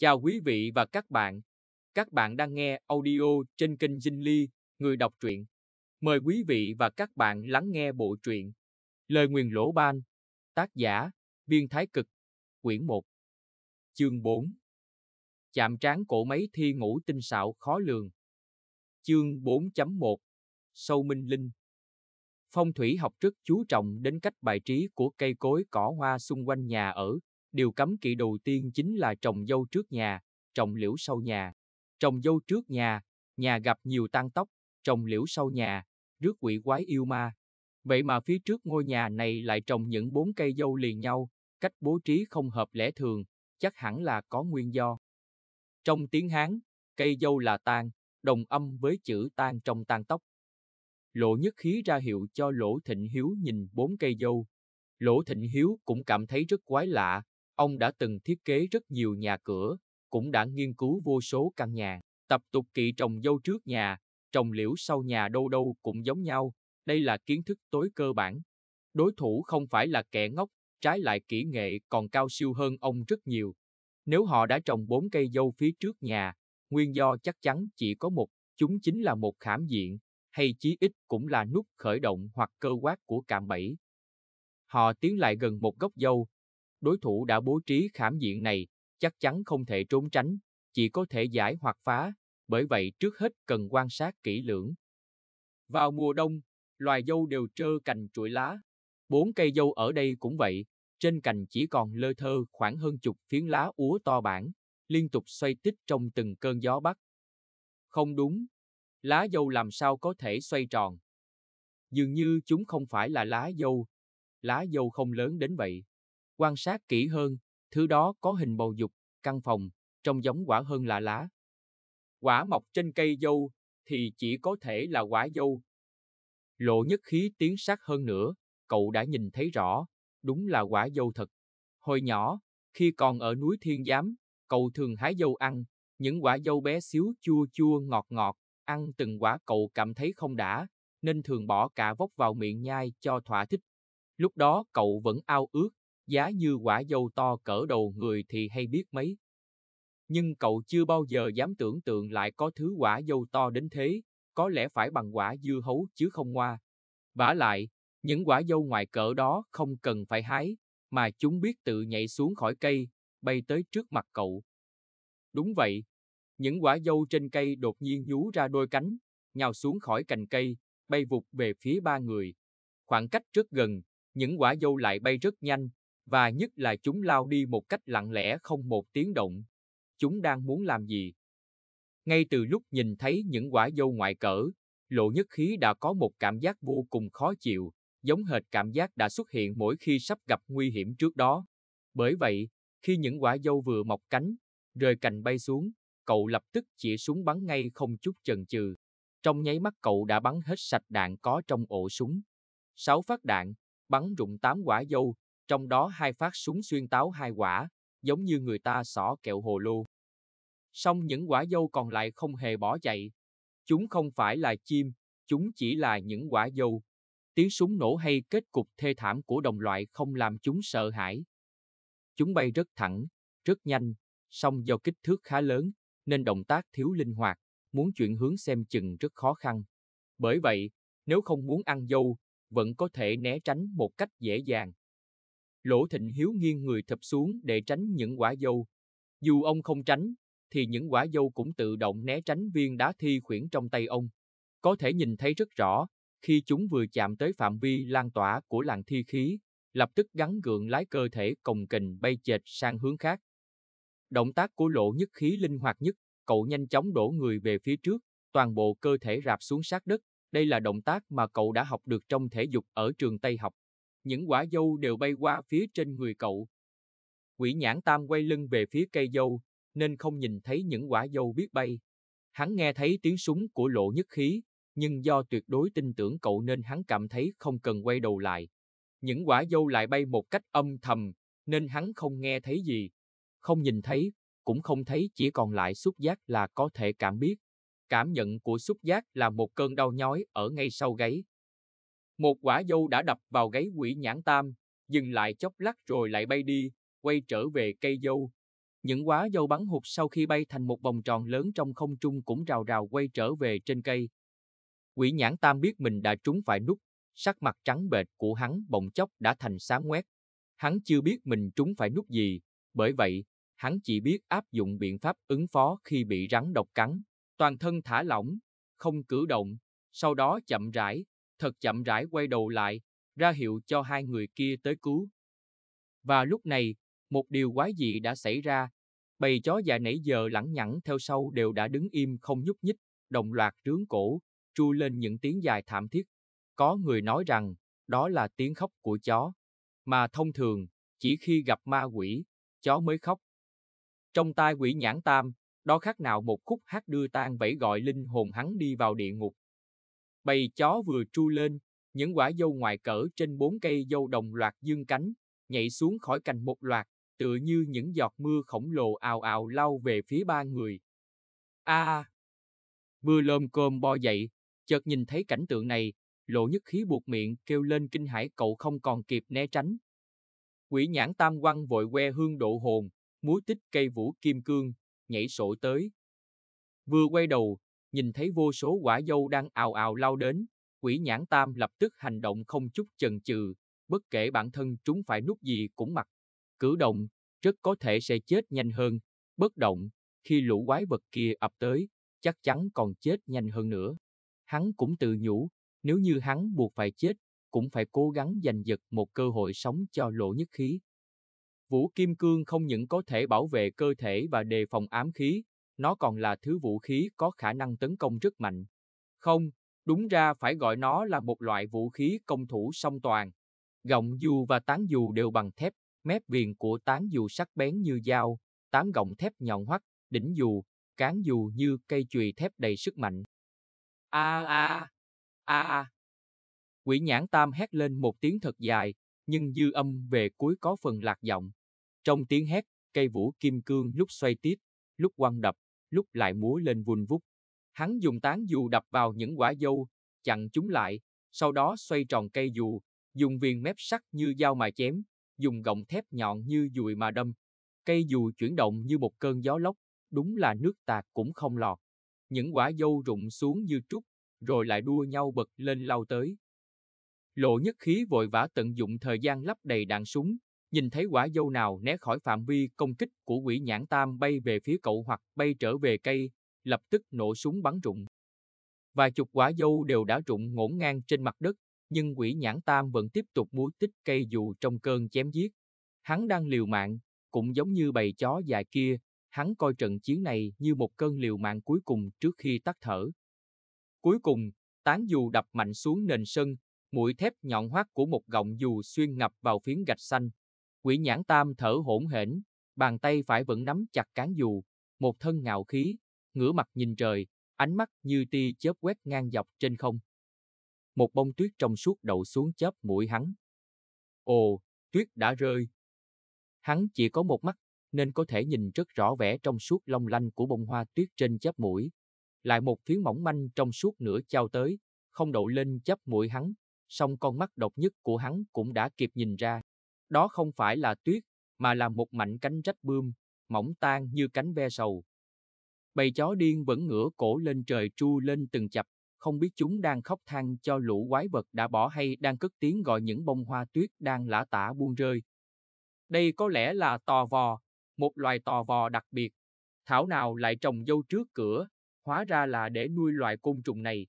Chào quý vị và các bạn. Các bạn đang nghe audio trên kênh Dinh Ly, người đọc truyện. Mời quý vị và các bạn lắng nghe bộ truyện Lời Nguyền Lỗ Ban, tác giả, Biên Thái Cực, quyển 1, chương 4. Chạm trán cổ máy thi ngũ tinh xạo khó lường. Chương 4.1 Sâu Minh Linh Phong thủy học rất chú trọng đến cách bài trí của cây cối cỏ hoa xung quanh nhà ở, Điều cấm kỵ đầu tiên chính là trồng dâu trước nhà, trồng liễu sau nhà. Trồng dâu trước nhà, nhà gặp nhiều tang tóc, trồng liễu sau nhà, rước quỷ quái yêu ma. Vậy mà phía trước ngôi nhà này lại trồng những bốn cây dâu liền nhau, cách bố trí không hợp lẽ thường, chắc hẳn là có nguyên do. Trong tiếng Hán, cây dâu là tan, đồng âm với chữ tan trong tang tóc. Lỗ nhất khí ra hiệu cho Lỗ Thịnh Hiếu nhìn bốn cây dâu. Lỗ Thịnh Hiếu cũng cảm thấy rất quái lạ, Ông đã từng thiết kế rất nhiều nhà cửa, cũng đã nghiên cứu vô số căn nhà. Tập tục kỵ trồng dâu trước nhà, trồng liễu sau nhà đâu đâu cũng giống nhau, đây là kiến thức tối cơ bản. Đối thủ không phải là kẻ ngốc, trái lại kỹ nghệ còn cao siêu hơn ông rất nhiều. Nếu họ đã trồng bốn cây dâu phía trước nhà, nguyên do chắc chắn chỉ có một, chúng chính là một khảm diện, hay chí ít cũng là nút khởi động hoặc cơ quát của cạm bẫy. Họ tiến lại gần một gốc dâu, đối thủ đã bố trí khảm diện này, chắc chắn không thể trốn tránh, chỉ có thể giải hoặc phá, bởi vậy trước hết cần quan sát kỹ lưỡng. Vào mùa đông, loài dâu đều trơ cành chuỗi lá. Bốn cây dâu ở đây cũng vậy, trên cành chỉ còn lơ thơ khoảng hơn chục phiến lá úa to bản, liên tục xoay tít trong từng cơn gió bắc. Không đúng, lá dâu làm sao có thể xoay tròn? Dường như chúng không phải là lá dâu, lá dâu không lớn đến vậy. Quan sát kỹ hơn, thứ đó có hình bầu dục, căn phòng, trông giống quả hơn là lá. Quả mọc trên cây dâu thì chỉ có thể là quả dâu. Lộ nhất khí tiến sát hơn nữa, cậu đã nhìn thấy rõ, đúng là quả dâu thật. Hồi nhỏ, khi còn ở núi Thiên Giám, cậu thường hái dâu ăn, những quả dâu bé xíu chua chua ngọt ngọt, ăn từng quả cậu cảm thấy không đã, nên thường bỏ cả vóc vào miệng nhai cho thỏa thích. Lúc đó cậu vẫn ao ước giá như quả dâu to cỡ đầu người thì hay biết mấy. Nhưng cậu chưa bao giờ dám tưởng tượng lại có thứ quả dâu to đến thế, có lẽ phải bằng quả dưa hấu chứ không hoa. Vả lại, những quả dâu ngoài cỡ đó không cần phải hái, mà chúng biết tự nhảy xuống khỏi cây, bay tới trước mặt cậu. Đúng vậy, những quả dâu trên cây đột nhiên nhú ra đôi cánh, nhào xuống khỏi cành cây, bay vụt về phía ba người. Khoảng cách rất gần, những quả dâu lại bay rất nhanh, và nhất là chúng lao đi một cách lặng lẽ không một tiếng động. Chúng đang muốn làm gì? Ngay từ lúc nhìn thấy những quả dâu ngoại cỡ, Lộ Nhất Khí đã có một cảm giác vô cùng khó chịu, giống hệt cảm giác đã xuất hiện mỗi khi sắp gặp nguy hiểm trước đó. Bởi vậy, khi những quả dâu vừa mọc cánh, rời cành bay xuống, cậu lập tức chỉ súng bắn ngay không chút chần chừ. Trong nháy mắt cậu đã bắn hết sạch đạn có trong ổ súng. Sáu phát đạn, bắn rụng tám quả dâu, trong đó hai phát súng xuyên táo hai quả, giống như người ta xỏ kẹo hồ lô. Song những quả dâu còn lại không hề bỏ chạy. Chúng không phải là chim, chúng chỉ là những quả dâu. Tiếng súng nổ hay kết cục thê thảm của đồng loại không làm chúng sợ hãi. Chúng bay rất thẳng, rất nhanh, song do kích thước khá lớn, nên động tác thiếu linh hoạt, muốn chuyển hướng xem chừng rất khó khăn. Bởi vậy, nếu không muốn ăn dâu, vẫn có thể né tránh một cách dễ dàng. Lỗ Thịnh Hiếu nghiêng người thập xuống để tránh những quả dâu. Dù ông không tránh, thì những quả dâu cũng tự động né tránh viên đá thi khuyển trong tay ông. Có thể nhìn thấy rất rõ, khi chúng vừa chạm tới phạm vi lan tỏa của làng thi khí, lập tức gắn gượng lái cơ thể cồng kềnh bay chệch sang hướng khác. Động tác của lỗ nhất khí linh hoạt nhất, cậu nhanh chóng đổ người về phía trước, toàn bộ cơ thể rạp xuống sát đất. Đây là động tác mà cậu đã học được trong thể dục ở trường Tây học những quả dâu đều bay qua phía trên người cậu. Quỷ nhãn tam quay lưng về phía cây dâu, nên không nhìn thấy những quả dâu biết bay. Hắn nghe thấy tiếng súng của lộ nhất khí, nhưng do tuyệt đối tin tưởng cậu nên hắn cảm thấy không cần quay đầu lại. Những quả dâu lại bay một cách âm thầm, nên hắn không nghe thấy gì. Không nhìn thấy, cũng không thấy chỉ còn lại xúc giác là có thể cảm biết. Cảm nhận của xúc giác là một cơn đau nhói ở ngay sau gáy, một quả dâu đã đập vào gáy quỷ nhãn tam, dừng lại chốc lắc rồi lại bay đi, quay trở về cây dâu. Những quả dâu bắn hụt sau khi bay thành một vòng tròn lớn trong không trung cũng rào rào quay trở về trên cây. Quỷ nhãn tam biết mình đã trúng phải nút, sắc mặt trắng bệch của hắn bỗng chốc đã thành sáng ngoét. Hắn chưa biết mình trúng phải nút gì, bởi vậy, hắn chỉ biết áp dụng biện pháp ứng phó khi bị rắn độc cắn. Toàn thân thả lỏng, không cử động, sau đó chậm rãi, thật chậm rãi quay đầu lại, ra hiệu cho hai người kia tới cứu. Và lúc này, một điều quái dị đã xảy ra. Bầy chó già nãy giờ lẳng nhẳng theo sau đều đã đứng im không nhúc nhích, đồng loạt rướng cổ, tru lên những tiếng dài thảm thiết. Có người nói rằng, đó là tiếng khóc của chó. Mà thông thường, chỉ khi gặp ma quỷ, chó mới khóc. Trong tai quỷ nhãn tam, đó khác nào một khúc hát đưa tan vẫy gọi linh hồn hắn đi vào địa ngục, Bầy chó vừa tru lên, những quả dâu ngoài cỡ trên bốn cây dâu đồng loạt dương cánh, nhảy xuống khỏi cành một loạt, tựa như những giọt mưa khổng lồ ào ào lao về phía ba người. A! À, mưa lơm cơm bo dậy, chợt nhìn thấy cảnh tượng này, lộ nhất khí buộc miệng kêu lên kinh hãi cậu không còn kịp né tránh. Quỷ nhãn tam quăng vội que hương độ hồn, múa tích cây vũ kim cương, nhảy sổ tới. Vừa quay đầu, nhìn thấy vô số quả dâu đang ào ào lao đến, quỷ nhãn tam lập tức hành động không chút chần chừ, bất kể bản thân chúng phải nút gì cũng mặc. Cử động, rất có thể sẽ chết nhanh hơn, bất động, khi lũ quái vật kia ập tới, chắc chắn còn chết nhanh hơn nữa. Hắn cũng tự nhủ, nếu như hắn buộc phải chết, cũng phải cố gắng giành giật một cơ hội sống cho lộ nhất khí. Vũ Kim Cương không những có thể bảo vệ cơ thể và đề phòng ám khí, nó còn là thứ vũ khí có khả năng tấn công rất mạnh. Không, đúng ra phải gọi nó là một loại vũ khí công thủ song toàn. Gọng dù và tán dù đều bằng thép, mép viền của tán dù sắc bén như dao, tán gọng thép nhọn hoắt, đỉnh dù, cán dù như cây chùy thép đầy sức mạnh. A a a a. Quỷ nhãn tam hét lên một tiếng thật dài, nhưng dư âm về cuối có phần lạc giọng. Trong tiếng hét, cây vũ kim cương lúc xoay tít, lúc quăng đập, lúc lại múa lên vun vút. Hắn dùng tán dù đập vào những quả dâu, chặn chúng lại, sau đó xoay tròn cây dù, dùng viên mép sắt như dao mà chém, dùng gọng thép nhọn như dùi mà đâm. Cây dù chuyển động như một cơn gió lốc, đúng là nước tạt cũng không lọt. Những quả dâu rụng xuống như trúc, rồi lại đua nhau bật lên lao tới. Lộ nhất khí vội vã tận dụng thời gian lắp đầy đạn súng, nhìn thấy quả dâu nào né khỏi phạm vi công kích của quỷ nhãn tam bay về phía cậu hoặc bay trở về cây, lập tức nổ súng bắn rụng. Vài chục quả dâu đều đã rụng ngổn ngang trên mặt đất, nhưng quỷ nhãn tam vẫn tiếp tục múa tích cây dù trong cơn chém giết. Hắn đang liều mạng, cũng giống như bầy chó dài kia, hắn coi trận chiến này như một cơn liều mạng cuối cùng trước khi tắt thở. Cuối cùng, tán dù đập mạnh xuống nền sân, mũi thép nhọn hoắt của một gọng dù xuyên ngập vào phiến gạch xanh, Quỷ nhãn tam thở hổn hển, bàn tay phải vẫn nắm chặt cán dù, một thân ngạo khí, ngửa mặt nhìn trời, ánh mắt như ti chớp quét ngang dọc trên không. Một bông tuyết trong suốt đậu xuống chớp mũi hắn. Ồ, tuyết đã rơi. Hắn chỉ có một mắt, nên có thể nhìn rất rõ vẻ trong suốt long lanh của bông hoa tuyết trên chớp mũi. Lại một phiến mỏng manh trong suốt nữa trao tới, không đậu lên chớp mũi hắn, song con mắt độc nhất của hắn cũng đã kịp nhìn ra đó không phải là tuyết, mà là một mảnh cánh rách bươm, mỏng tan như cánh ve sầu. Bầy chó điên vẫn ngửa cổ lên trời tru lên từng chập, không biết chúng đang khóc than cho lũ quái vật đã bỏ hay đang cất tiếng gọi những bông hoa tuyết đang lả tả buông rơi. Đây có lẽ là tò vò, một loài tò vò đặc biệt. Thảo nào lại trồng dâu trước cửa, hóa ra là để nuôi loài côn trùng này.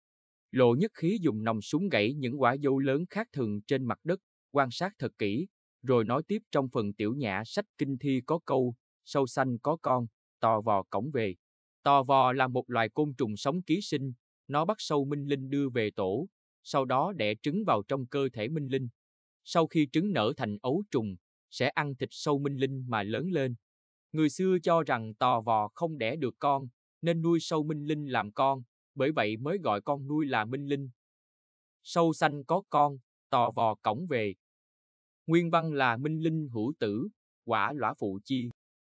Lộ nhất khí dùng nòng súng gãy những quả dâu lớn khác thường trên mặt đất, quan sát thật kỹ, rồi nói tiếp trong phần tiểu nhã sách kinh thi có câu, sâu xanh có con, tò vò cổng về. Tò vò là một loài côn trùng sống ký sinh, nó bắt sâu minh linh đưa về tổ, sau đó đẻ trứng vào trong cơ thể minh linh. Sau khi trứng nở thành ấu trùng, sẽ ăn thịt sâu minh linh mà lớn lên. Người xưa cho rằng tò vò không đẻ được con, nên nuôi sâu minh linh làm con, bởi vậy mới gọi con nuôi là minh linh. Sâu xanh có con, tò vò cổng về, Nguyên văn là Minh Linh hữu tử, quả lõa phụ chi.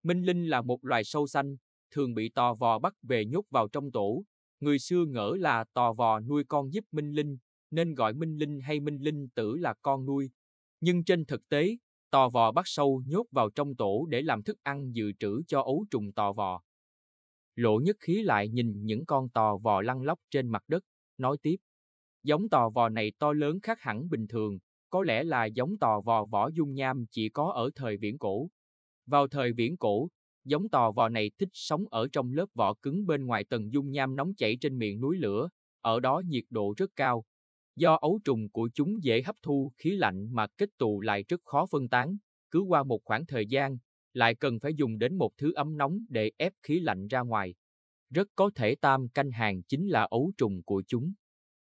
Minh Linh là một loài sâu xanh, thường bị tò vò bắt về nhốt vào trong tổ. Người xưa ngỡ là tò vò nuôi con giúp Minh Linh, nên gọi Minh Linh hay Minh Linh tử là con nuôi. Nhưng trên thực tế, tò vò bắt sâu nhốt vào trong tổ để làm thức ăn dự trữ cho ấu trùng tò vò. Lộ nhất khí lại nhìn những con tò vò lăn lóc trên mặt đất, nói tiếp. Giống tò vò này to lớn khác hẳn bình thường, có lẽ là giống tò vò vỏ dung nham chỉ có ở thời viễn cổ. Vào thời viễn cổ, giống tò vò này thích sống ở trong lớp vỏ cứng bên ngoài tầng dung nham nóng chảy trên miệng núi lửa, ở đó nhiệt độ rất cao. Do ấu trùng của chúng dễ hấp thu khí lạnh mà kết tụ lại rất khó phân tán, cứ qua một khoảng thời gian, lại cần phải dùng đến một thứ ấm nóng để ép khí lạnh ra ngoài. Rất có thể tam canh hàng chính là ấu trùng của chúng.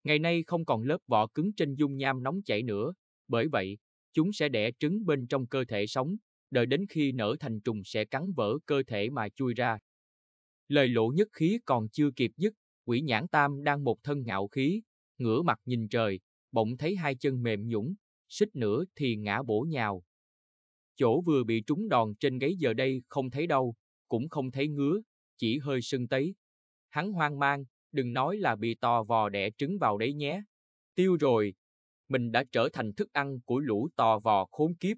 Ngày nay không còn lớp vỏ cứng trên dung nham nóng chảy nữa, bởi vậy, chúng sẽ đẻ trứng bên trong cơ thể sống, đợi đến khi nở thành trùng sẽ cắn vỡ cơ thể mà chui ra. Lời lộ nhất khí còn chưa kịp dứt, quỷ nhãn tam đang một thân ngạo khí, ngửa mặt nhìn trời, bỗng thấy hai chân mềm nhũng, xích nữa thì ngã bổ nhào. Chỗ vừa bị trúng đòn trên gáy giờ đây không thấy đâu cũng không thấy ngứa, chỉ hơi sưng tấy. Hắn hoang mang, đừng nói là bị tò vò đẻ trứng vào đấy nhé. Tiêu rồi, mình đã trở thành thức ăn của lũ tò vò khốn kiếp.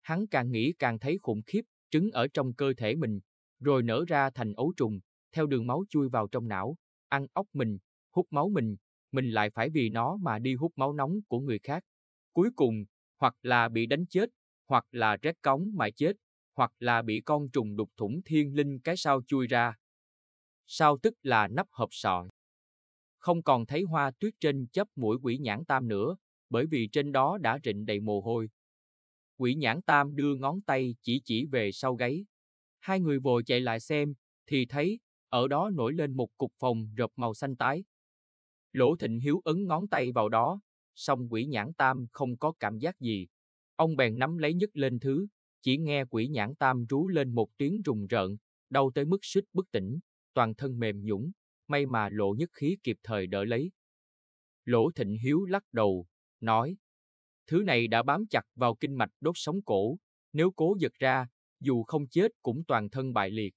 Hắn càng nghĩ càng thấy khủng khiếp, trứng ở trong cơ thể mình, rồi nở ra thành ấu trùng, theo đường máu chui vào trong não, ăn óc mình, hút máu mình, mình lại phải vì nó mà đi hút máu nóng của người khác. Cuối cùng, hoặc là bị đánh chết, hoặc là rét cống mà chết, hoặc là bị con trùng đục thủng thiên linh cái sao chui ra. Sao tức là nắp hộp sọ không còn thấy hoa tuyết trên chấp mũi quỷ nhãn tam nữa, bởi vì trên đó đã rịn đầy mồ hôi. Quỷ nhãn tam đưa ngón tay chỉ chỉ về sau gáy. Hai người vội chạy lại xem, thì thấy, ở đó nổi lên một cục phòng rợp màu xanh tái. Lỗ Thịnh Hiếu ấn ngón tay vào đó, song quỷ nhãn tam không có cảm giác gì. Ông bèn nắm lấy nhấc lên thứ, chỉ nghe quỷ nhãn tam rú lên một tiếng rùng rợn, đau tới mức suýt bất tỉnh, toàn thân mềm nhũng may mà Lộ Nhất Khí kịp thời đỡ lấy. Lỗ Thịnh Hiếu lắc đầu, nói, thứ này đã bám chặt vào kinh mạch đốt sống cổ, nếu cố giật ra, dù không chết cũng toàn thân bại liệt.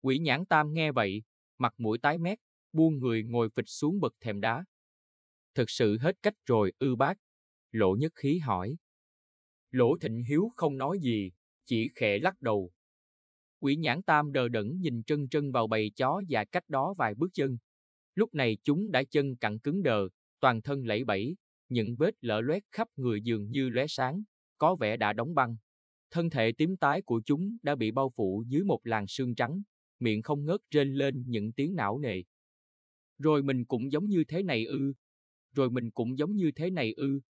Quỷ nhãn tam nghe vậy, mặt mũi tái mét, buông người ngồi phịch xuống bậc thềm đá. Thực sự hết cách rồi ư bác, Lỗ Nhất Khí hỏi. Lỗ Thịnh Hiếu không nói gì, chỉ khẽ lắc đầu. Quỷ nhãn tam đờ đẫn nhìn trân trân vào bầy chó và cách đó vài bước chân. Lúc này chúng đã chân cặn cứng đờ, toàn thân lẫy bẫy, những vết lở loét khắp người dường như lóe sáng, có vẻ đã đóng băng. Thân thể tím tái của chúng đã bị bao phủ dưới một làn sương trắng, miệng không ngớt rên lên những tiếng não nề. Rồi mình cũng giống như thế này ư. Rồi mình cũng giống như thế này ư.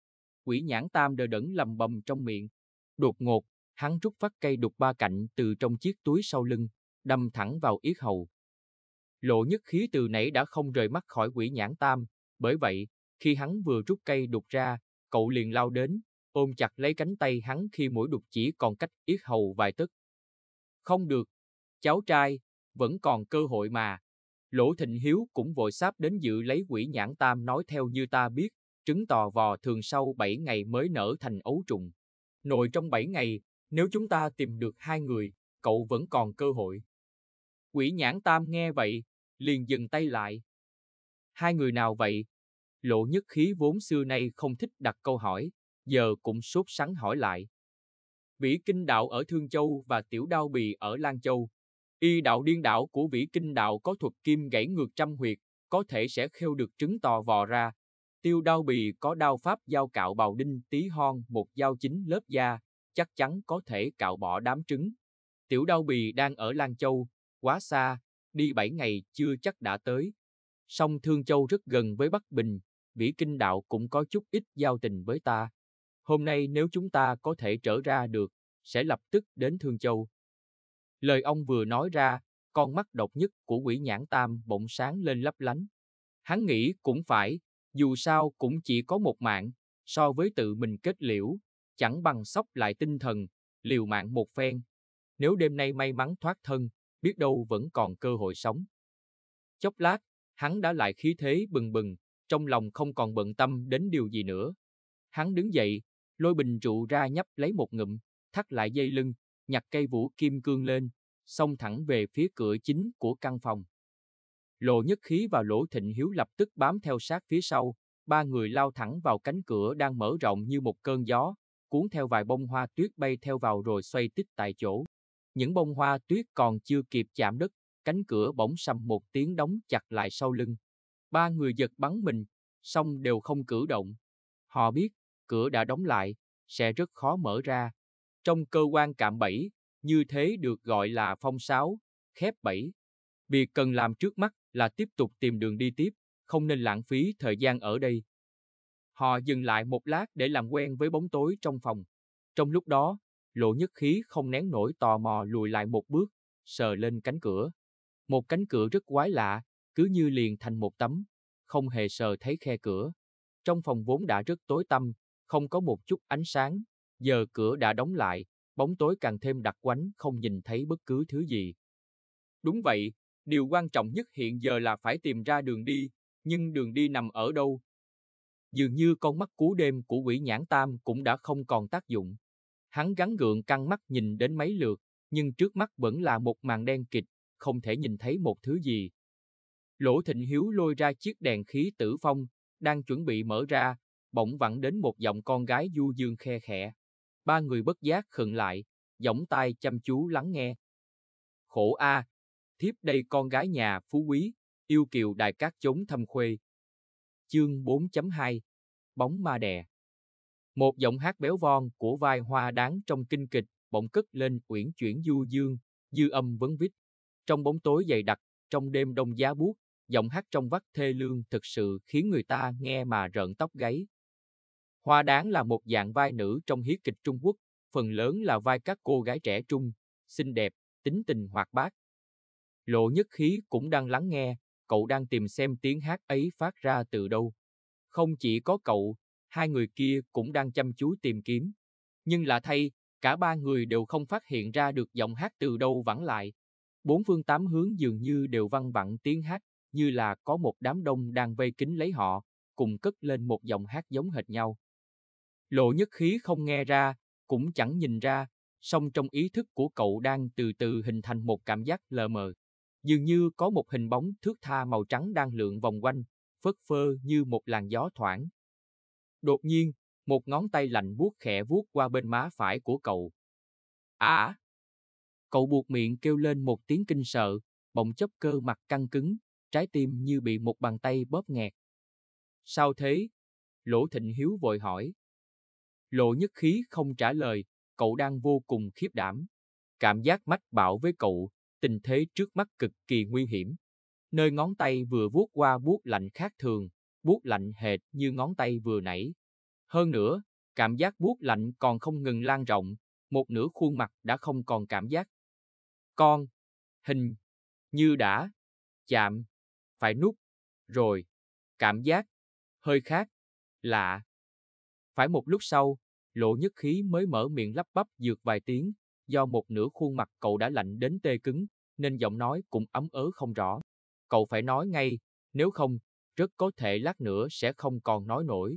Quỷ nhãn tam đờ đẫn lầm bầm trong miệng. Đột ngột, Hắn rút phát cây đục ba cạnh từ trong chiếc túi sau lưng, đâm thẳng vào yết hầu. Lộ nhất khí từ nãy đã không rời mắt khỏi quỷ nhãn tam, bởi vậy, khi hắn vừa rút cây đục ra, cậu liền lao đến, ôm chặt lấy cánh tay hắn khi mũi đục chỉ còn cách yết hầu vài tấc. Không được, cháu trai, vẫn còn cơ hội mà. Lỗ Thịnh Hiếu cũng vội sáp đến dự lấy quỷ nhãn tam nói theo như ta biết, trứng tò vò thường sau 7 ngày mới nở thành ấu trùng. Nội trong 7 ngày, nếu chúng ta tìm được hai người, cậu vẫn còn cơ hội. Quỷ nhãn tam nghe vậy, liền dừng tay lại. Hai người nào vậy? Lộ nhất khí vốn xưa nay không thích đặt câu hỏi, giờ cũng sốt sắng hỏi lại. Vĩ Kinh Đạo ở Thương Châu và Tiểu Đao Bì ở Lan Châu. Y đạo điên đạo của Vĩ Kinh Đạo có thuật kim gãy ngược trăm huyệt, có thể sẽ khêu được trứng tò vò ra. Tiêu Đao Bì có đao pháp giao cạo bào đinh tí hon một dao chính lớp da, chắc chắn có thể cạo bỏ đám trứng. Tiểu đau bì đang ở Lan Châu, quá xa, đi 7 ngày chưa chắc đã tới. Song Thương Châu rất gần với Bắc Bình, Vĩ Kinh Đạo cũng có chút ít giao tình với ta. Hôm nay nếu chúng ta có thể trở ra được, sẽ lập tức đến Thương Châu. Lời ông vừa nói ra, con mắt độc nhất của quỷ nhãn tam bỗng sáng lên lấp lánh. Hắn nghĩ cũng phải, dù sao cũng chỉ có một mạng, so với tự mình kết liễu, chẳng bằng sóc lại tinh thần, liều mạng một phen. Nếu đêm nay may mắn thoát thân, biết đâu vẫn còn cơ hội sống. Chốc lát, hắn đã lại khí thế bừng bừng, trong lòng không còn bận tâm đến điều gì nữa. Hắn đứng dậy, lôi bình trụ ra nhấp lấy một ngụm, thắt lại dây lưng, nhặt cây vũ kim cương lên, xông thẳng về phía cửa chính của căn phòng. Lộ nhất khí và lỗ thịnh hiếu lập tức bám theo sát phía sau, ba người lao thẳng vào cánh cửa đang mở rộng như một cơn gió, cuốn theo vài bông hoa tuyết bay theo vào rồi xoay tít tại chỗ. Những bông hoa tuyết còn chưa kịp chạm đất, cánh cửa bỗng sầm một tiếng đóng chặt lại sau lưng. Ba người giật bắn mình, song đều không cử động. Họ biết, cửa đã đóng lại, sẽ rất khó mở ra. Trong cơ quan cạm bẫy, như thế được gọi là phong sáo, khép bẫy. Việc cần làm trước mắt là tiếp tục tìm đường đi tiếp, không nên lãng phí thời gian ở đây. Họ dừng lại một lát để làm quen với bóng tối trong phòng. Trong lúc đó, Lộ Nhất Khí không nén nổi tò mò lùi lại một bước, sờ lên cánh cửa. Một cánh cửa rất quái lạ, cứ như liền thành một tấm, không hề sờ thấy khe cửa. Trong phòng vốn đã rất tối tăm, không có một chút ánh sáng, giờ cửa đã đóng lại, bóng tối càng thêm đặc quánh không nhìn thấy bất cứ thứ gì. Đúng vậy, điều quan trọng nhất hiện giờ là phải tìm ra đường đi, nhưng đường đi nằm ở đâu, Dường như con mắt cú đêm của quỷ nhãn tam cũng đã không còn tác dụng. Hắn gắn gượng căng mắt nhìn đến mấy lượt, nhưng trước mắt vẫn là một màn đen kịch, không thể nhìn thấy một thứ gì. Lỗ Thịnh Hiếu lôi ra chiếc đèn khí tử phong, đang chuẩn bị mở ra, bỗng vặn đến một giọng con gái du dương khe khẽ. Ba người bất giác khựng lại, giọng tai chăm chú lắng nghe. Khổ a, thiếp đây con gái nhà phú quý, yêu kiều đài cát chống thâm khuê, Chương 4.2 Bóng ma đè Một giọng hát béo von của vai hoa đáng trong kinh kịch bỗng cất lên uyển chuyển du dương, dư âm vấn vít. Trong bóng tối dày đặc, trong đêm đông giá buốt, giọng hát trong vắt thê lương thực sự khiến người ta nghe mà rợn tóc gáy. Hoa đáng là một dạng vai nữ trong hí kịch Trung Quốc, phần lớn là vai các cô gái trẻ trung, xinh đẹp, tính tình hoạt bát. Lộ nhất khí cũng đang lắng nghe, cậu đang tìm xem tiếng hát ấy phát ra từ đâu. Không chỉ có cậu, hai người kia cũng đang chăm chú tìm kiếm. Nhưng lạ thay, cả ba người đều không phát hiện ra được giọng hát từ đâu vẳng lại. Bốn phương tám hướng dường như đều văng vẳng tiếng hát, như là có một đám đông đang vây kính lấy họ, cùng cất lên một giọng hát giống hệt nhau. Lộ nhất khí không nghe ra, cũng chẳng nhìn ra, song trong ý thức của cậu đang từ từ hình thành một cảm giác lờ mờ. Dường như có một hình bóng thước tha màu trắng đang lượn vòng quanh, phất phơ như một làn gió thoảng. Đột nhiên, một ngón tay lạnh buốt khẽ vuốt qua bên má phải của cậu. À! Cậu buộc miệng kêu lên một tiếng kinh sợ, bỗng chốc cơ mặt căng cứng, trái tim như bị một bàn tay bóp nghẹt. Sao thế? Lỗ Thịnh Hiếu vội hỏi. lỗ nhất khí không trả lời, cậu đang vô cùng khiếp đảm. Cảm giác mách bảo với cậu tình thế trước mắt cực kỳ nguy hiểm. Nơi ngón tay vừa vuốt qua buốt lạnh khác thường, buốt lạnh hệt như ngón tay vừa nãy. Hơn nữa, cảm giác buốt lạnh còn không ngừng lan rộng, một nửa khuôn mặt đã không còn cảm giác. Con, hình, như đã, chạm, phải nút, rồi, cảm giác, hơi khác, lạ. Phải một lúc sau, lộ nhất khí mới mở miệng lắp bắp dược vài tiếng, do một nửa khuôn mặt cậu đã lạnh đến tê cứng, nên giọng nói cũng ấm ớ không rõ. Cậu phải nói ngay, nếu không, rất có thể lát nữa sẽ không còn nói nổi.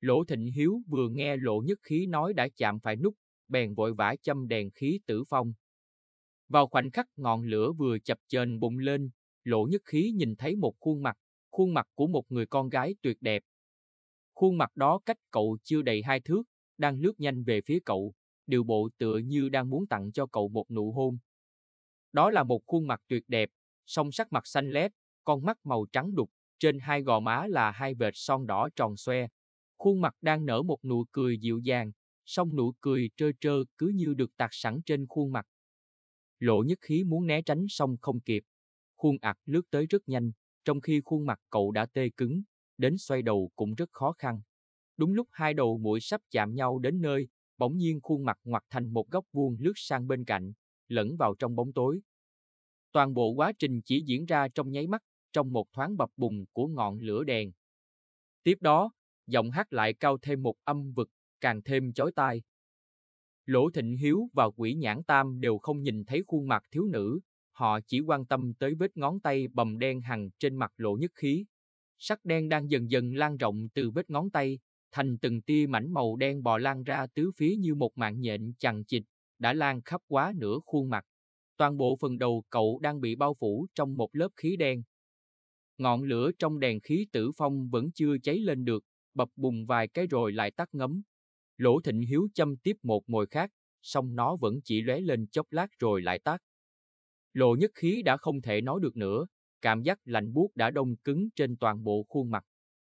Lỗ Thịnh Hiếu vừa nghe Lỗ Nhất Khí nói đã chạm phải nút, bèn vội vã châm đèn khí tử phong. Vào khoảnh khắc ngọn lửa vừa chập chờn bùng lên, Lỗ Nhất Khí nhìn thấy một khuôn mặt, khuôn mặt của một người con gái tuyệt đẹp. Khuôn mặt đó cách cậu chưa đầy hai thước, đang lướt nhanh về phía cậu, điều bộ tựa như đang muốn tặng cho cậu một nụ hôn. Đó là một khuôn mặt tuyệt đẹp, song sắc mặt xanh lét, con mắt màu trắng đục, trên hai gò má là hai vệt son đỏ tròn xoe. Khuôn mặt đang nở một nụ cười dịu dàng, song nụ cười trơ trơ cứ như được tạc sẵn trên khuôn mặt. Lộ nhất khí muốn né tránh song không kịp. Khuôn ạc lướt tới rất nhanh, trong khi khuôn mặt cậu đã tê cứng, đến xoay đầu cũng rất khó khăn. Đúng lúc hai đầu mũi sắp chạm nhau đến nơi, bỗng nhiên khuôn mặt ngoặt thành một góc vuông lướt sang bên cạnh, lẫn vào trong bóng tối. Toàn bộ quá trình chỉ diễn ra trong nháy mắt, trong một thoáng bập bùng của ngọn lửa đèn. Tiếp đó, giọng hát lại cao thêm một âm vực, càng thêm chói tai. Lỗ Thịnh Hiếu và Quỷ Nhãn Tam đều không nhìn thấy khuôn mặt thiếu nữ, họ chỉ quan tâm tới vết ngón tay bầm đen hằn trên mặt lộ nhất khí. Sắc đen đang dần dần lan rộng từ vết ngón tay, thành từng tia mảnh màu đen bò lan ra tứ phía như một mạng nhện chằng chịt, đã lan khắp quá nửa khuôn mặt. Toàn bộ phần đầu cậu đang bị bao phủ trong một lớp khí đen. Ngọn lửa trong đèn khí tử phong vẫn chưa cháy lên được, bập bùng vài cái rồi lại tắt ngấm. Lỗ Thịnh Hiếu châm tiếp một mồi khác, song nó vẫn chỉ lóe lên chốc lát rồi lại tắt. Lộ nhất khí đã không thể nói được nữa, cảm giác lạnh buốt đã đông cứng trên toàn bộ khuôn mặt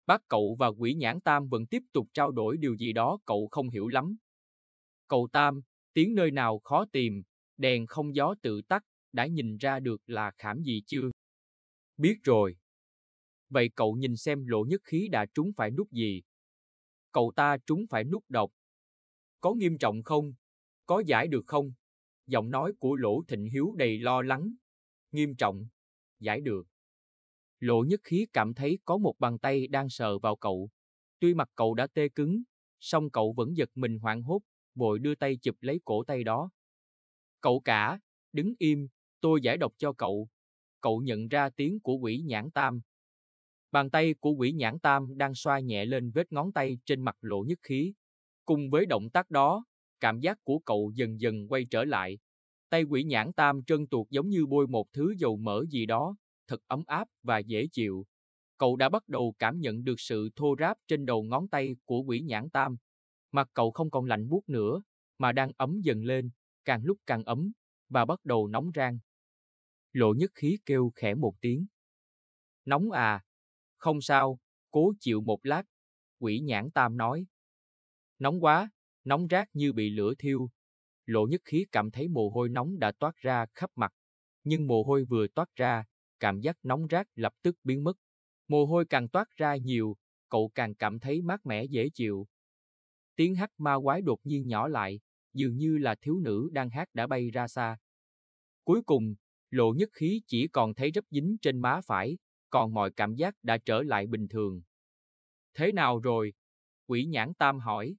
Bác cậu và quỷ nhãn Tam vẫn tiếp tục trao đổi điều gì đó cậu không hiểu lắm. Cậu Tam, tiếng nơi nào khó tìm, đèn không gió tự tắt, đã nhìn ra được là khảm gì chưa? Biết rồi. Vậy cậu nhìn xem lỗ nhất khí đã trúng phải nút gì? Cậu ta trúng phải nút độc. Có nghiêm trọng không? Có giải được không? Giọng nói của Lỗ Thịnh Hiếu đầy lo lắng. Nghiêm trọng. Giải được. Lộ nhất khí cảm thấy có một bàn tay đang sờ vào cậu. Tuy mặt cậu đã tê cứng, song cậu vẫn giật mình hoảng hốt, vội đưa tay chụp lấy cổ tay đó. Cậu cả, đứng im, tôi giải độc cho cậu. Cậu nhận ra tiếng của quỷ nhãn tam. Bàn tay của quỷ nhãn tam đang xoa nhẹ lên vết ngón tay trên mặt lộ nhất khí. Cùng với động tác đó, cảm giác của cậu dần dần quay trở lại. Tay quỷ nhãn tam trơn tuột giống như bôi một thứ dầu mỡ gì đó, thật ấm áp và dễ chịu. Cậu đã bắt đầu cảm nhận được sự thô ráp trên đầu ngón tay của quỷ nhãn tam. Mặt cậu không còn lạnh buốt nữa, mà đang ấm dần lên, càng lúc càng ấm, và bắt đầu nóng rang. Lộ nhất khí kêu khẽ một tiếng. Nóng à? Không sao, cố chịu một lát. Quỷ nhãn tam nói. Nóng quá, nóng rát như bị lửa thiêu. Lộ nhất khí cảm thấy mồ hôi nóng đã toát ra khắp mặt. Nhưng mồ hôi vừa toát ra cảm giác nóng rát lập tức biến mất. Mồ hôi càng toát ra nhiều, cậu càng cảm thấy mát mẻ dễ chịu. Tiếng hát ma quái đột nhiên nhỏ lại, dường như là thiếu nữ đang hát đã bay ra xa. Cuối cùng, lộ nhất khí chỉ còn thấy rấp dính trên má phải, còn mọi cảm giác đã trở lại bình thường. Thế nào rồi? Quỷ nhãn tam hỏi.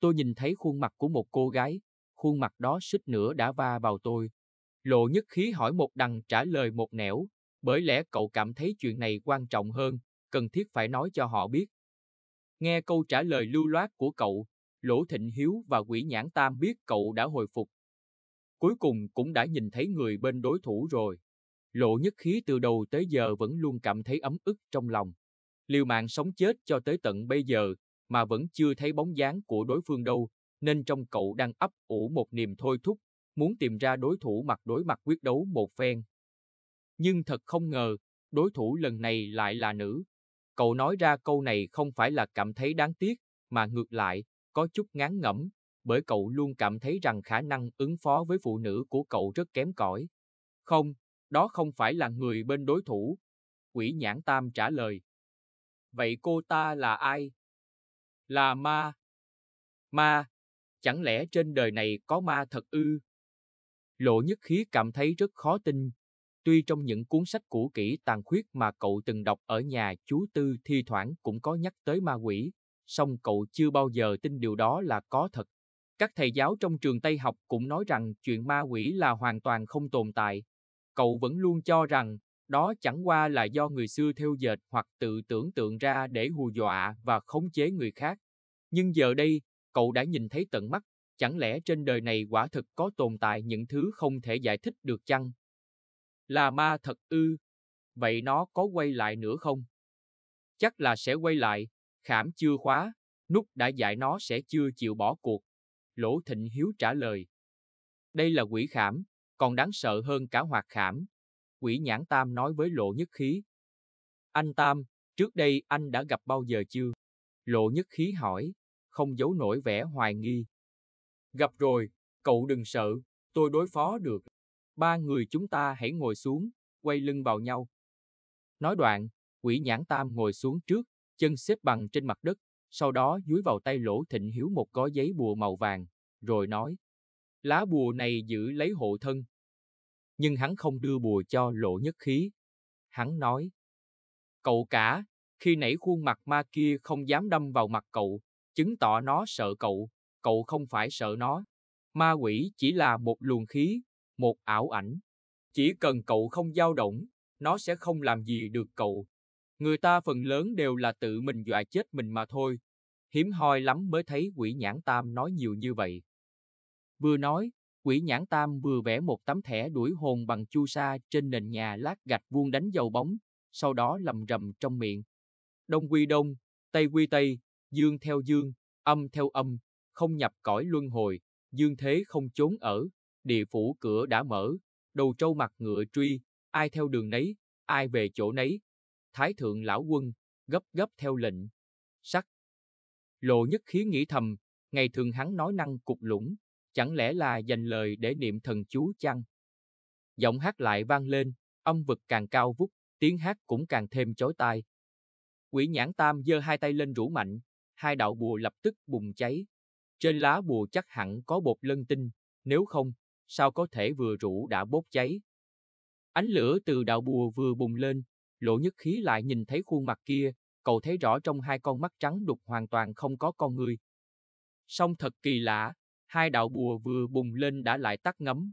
Tôi nhìn thấy khuôn mặt của một cô gái, khuôn mặt đó suýt nữa đã va vào tôi. Lộ nhất khí hỏi một đằng trả lời một nẻo, bởi lẽ cậu cảm thấy chuyện này quan trọng hơn, cần thiết phải nói cho họ biết. Nghe câu trả lời lưu loát của cậu, Lỗ Thịnh Hiếu và Quỷ Nhãn Tam biết cậu đã hồi phục. Cuối cùng cũng đã nhìn thấy người bên đối thủ rồi. Lộ nhất khí từ đầu tới giờ vẫn luôn cảm thấy ấm ức trong lòng. Liều mạng sống chết cho tới tận bây giờ mà vẫn chưa thấy bóng dáng của đối phương đâu, nên trong cậu đang ấp ủ một niềm thôi thúc muốn tìm ra đối thủ mặt đối mặt quyết đấu một phen. Nhưng thật không ngờ, đối thủ lần này lại là nữ. Cậu nói ra câu này không phải là cảm thấy đáng tiếc, mà ngược lại, có chút ngán ngẩm, bởi cậu luôn cảm thấy rằng khả năng ứng phó với phụ nữ của cậu rất kém cỏi. Không, đó không phải là người bên đối thủ. Quỷ nhãn tam trả lời. Vậy cô ta là ai? Là ma. Ma, chẳng lẽ trên đời này có ma thật ư? Lộ Nhất Khí cảm thấy rất khó tin. Tuy trong những cuốn sách cũ kỹ tàn khuyết mà cậu từng đọc ở nhà chú Tư thi thoảng cũng có nhắc tới ma quỷ, song cậu chưa bao giờ tin điều đó là có thật. Các thầy giáo trong trường Tây học cũng nói rằng chuyện ma quỷ là hoàn toàn không tồn tại. Cậu vẫn luôn cho rằng đó chẳng qua là do người xưa theo dệt hoặc tự tưởng tượng ra để hù dọa và khống chế người khác. Nhưng giờ đây, cậu đã nhìn thấy tận mắt chẳng lẽ trên đời này quả thực có tồn tại những thứ không thể giải thích được chăng? Là ma thật ư? Vậy nó có quay lại nữa không? Chắc là sẽ quay lại, khảm chưa khóa, nút đã dạy nó sẽ chưa chịu bỏ cuộc. Lỗ Thịnh Hiếu trả lời. Đây là quỷ khảm, còn đáng sợ hơn cả hoạt khảm. Quỷ nhãn tam nói với Lộ Nhất Khí. Anh Tam, trước đây anh đã gặp bao giờ chưa? Lộ Nhất Khí hỏi, không giấu nổi vẻ hoài nghi. Gặp rồi, cậu đừng sợ, tôi đối phó được. Ba người chúng ta hãy ngồi xuống, quay lưng vào nhau. Nói đoạn, quỷ nhãn tam ngồi xuống trước, chân xếp bằng trên mặt đất, sau đó dúi vào tay lỗ thịnh hiếu một gói giấy bùa màu vàng, rồi nói. Lá bùa này giữ lấy hộ thân. Nhưng hắn không đưa bùa cho lỗ nhất khí. Hắn nói. Cậu cả, khi nãy khuôn mặt ma kia không dám đâm vào mặt cậu, chứng tỏ nó sợ cậu cậu không phải sợ nó. Ma quỷ chỉ là một luồng khí, một ảo ảnh. Chỉ cần cậu không dao động, nó sẽ không làm gì được cậu. Người ta phần lớn đều là tự mình dọa chết mình mà thôi. Hiếm hoi lắm mới thấy quỷ nhãn tam nói nhiều như vậy. Vừa nói, quỷ nhãn tam vừa vẽ một tấm thẻ đuổi hồn bằng chu sa trên nền nhà lát gạch vuông đánh dầu bóng, sau đó lầm rầm trong miệng. Đông quy đông, Tây quy Tây, Dương theo Dương, âm theo âm, không nhập cõi luân hồi, dương thế không trốn ở, địa phủ cửa đã mở, đầu trâu mặt ngựa truy, ai theo đường nấy, ai về chỗ nấy. Thái thượng lão quân, gấp gấp theo lệnh. Sắc. Lộ nhất khí nghĩ thầm, ngày thường hắn nói năng cục lũng, chẳng lẽ là dành lời để niệm thần chú chăng? Giọng hát lại vang lên, âm vực càng cao vút, tiếng hát cũng càng thêm chói tai. Quỷ nhãn tam giơ hai tay lên rủ mạnh, hai đạo bùa lập tức bùng cháy, trên lá bùa chắc hẳn có bột lân tinh, nếu không, sao có thể vừa rủ đã bốc cháy. Ánh lửa từ đạo bùa vừa bùng lên, lộ nhất khí lại nhìn thấy khuôn mặt kia, cậu thấy rõ trong hai con mắt trắng đục hoàn toàn không có con người. Song thật kỳ lạ, hai đạo bùa vừa bùng lên đã lại tắt ngấm.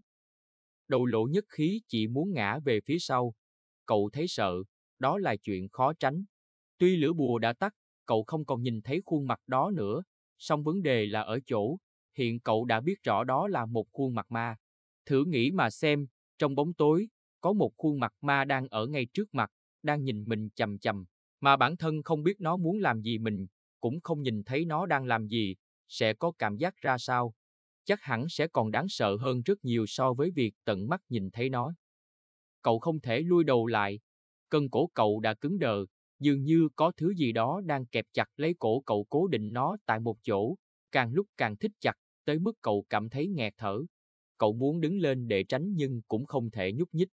Đầu lộ nhất khí chỉ muốn ngã về phía sau. Cậu thấy sợ, đó là chuyện khó tránh. Tuy lửa bùa đã tắt, cậu không còn nhìn thấy khuôn mặt đó nữa, Song vấn đề là ở chỗ, hiện cậu đã biết rõ đó là một khuôn mặt ma. Thử nghĩ mà xem, trong bóng tối, có một khuôn mặt ma đang ở ngay trước mặt, đang nhìn mình chằm chằm mà bản thân không biết nó muốn làm gì mình, cũng không nhìn thấy nó đang làm gì, sẽ có cảm giác ra sao. Chắc hẳn sẽ còn đáng sợ hơn rất nhiều so với việc tận mắt nhìn thấy nó. Cậu không thể lui đầu lại. Cân cổ cậu đã cứng đờ, dường như có thứ gì đó đang kẹp chặt lấy cổ cậu cố định nó tại một chỗ, càng lúc càng thích chặt, tới mức cậu cảm thấy nghẹt thở. Cậu muốn đứng lên để tránh nhưng cũng không thể nhúc nhích.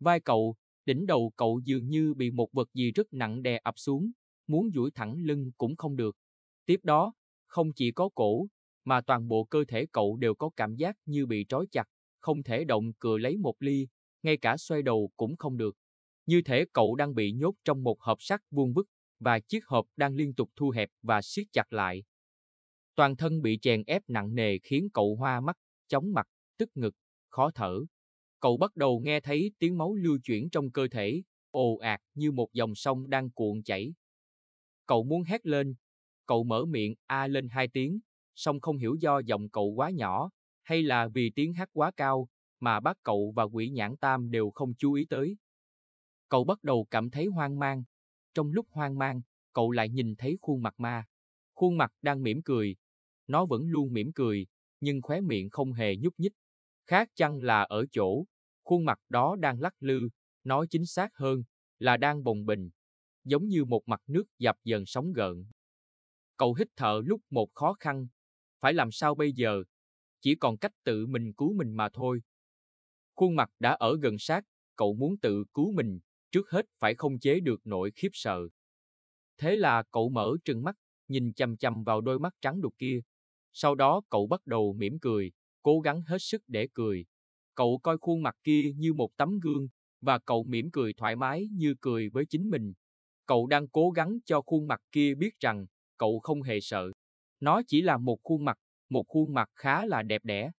Vai cậu, đỉnh đầu cậu dường như bị một vật gì rất nặng đè ập xuống, muốn duỗi thẳng lưng cũng không được. Tiếp đó, không chỉ có cổ, mà toàn bộ cơ thể cậu đều có cảm giác như bị trói chặt, không thể động cựa lấy một ly, ngay cả xoay đầu cũng không được. Như thể cậu đang bị nhốt trong một hộp sắt vuông vức và chiếc hộp đang liên tục thu hẹp và siết chặt lại. Toàn thân bị chèn ép nặng nề khiến cậu hoa mắt, chóng mặt, tức ngực, khó thở. Cậu bắt đầu nghe thấy tiếng máu lưu chuyển trong cơ thể, ồ ạt như một dòng sông đang cuộn chảy. Cậu muốn hét lên, cậu mở miệng a à lên hai tiếng, song không hiểu do giọng cậu quá nhỏ, hay là vì tiếng hát quá cao, mà bác cậu và quỷ nhãn tam đều không chú ý tới. Cậu bắt đầu cảm thấy hoang mang. Trong lúc hoang mang, cậu lại nhìn thấy khuôn mặt ma. Khuôn mặt đang mỉm cười. Nó vẫn luôn mỉm cười, nhưng khóe miệng không hề nhúc nhích. Khác chăng là ở chỗ, khuôn mặt đó đang lắc lư, nói chính xác hơn là đang bồng bình, giống như một mặt nước dập dần sóng gợn. Cậu hít thở lúc một khó khăn, phải làm sao bây giờ? Chỉ còn cách tự mình cứu mình mà thôi. Khuôn mặt đã ở gần sát, cậu muốn tự cứu mình, trước hết phải không chế được nỗi khiếp sợ. Thế là cậu mở trừng mắt, nhìn chằm chằm vào đôi mắt trắng đục kia. Sau đó cậu bắt đầu mỉm cười, cố gắng hết sức để cười. Cậu coi khuôn mặt kia như một tấm gương, và cậu mỉm cười thoải mái như cười với chính mình. Cậu đang cố gắng cho khuôn mặt kia biết rằng cậu không hề sợ. Nó chỉ là một khuôn mặt, một khuôn mặt khá là đẹp đẽ.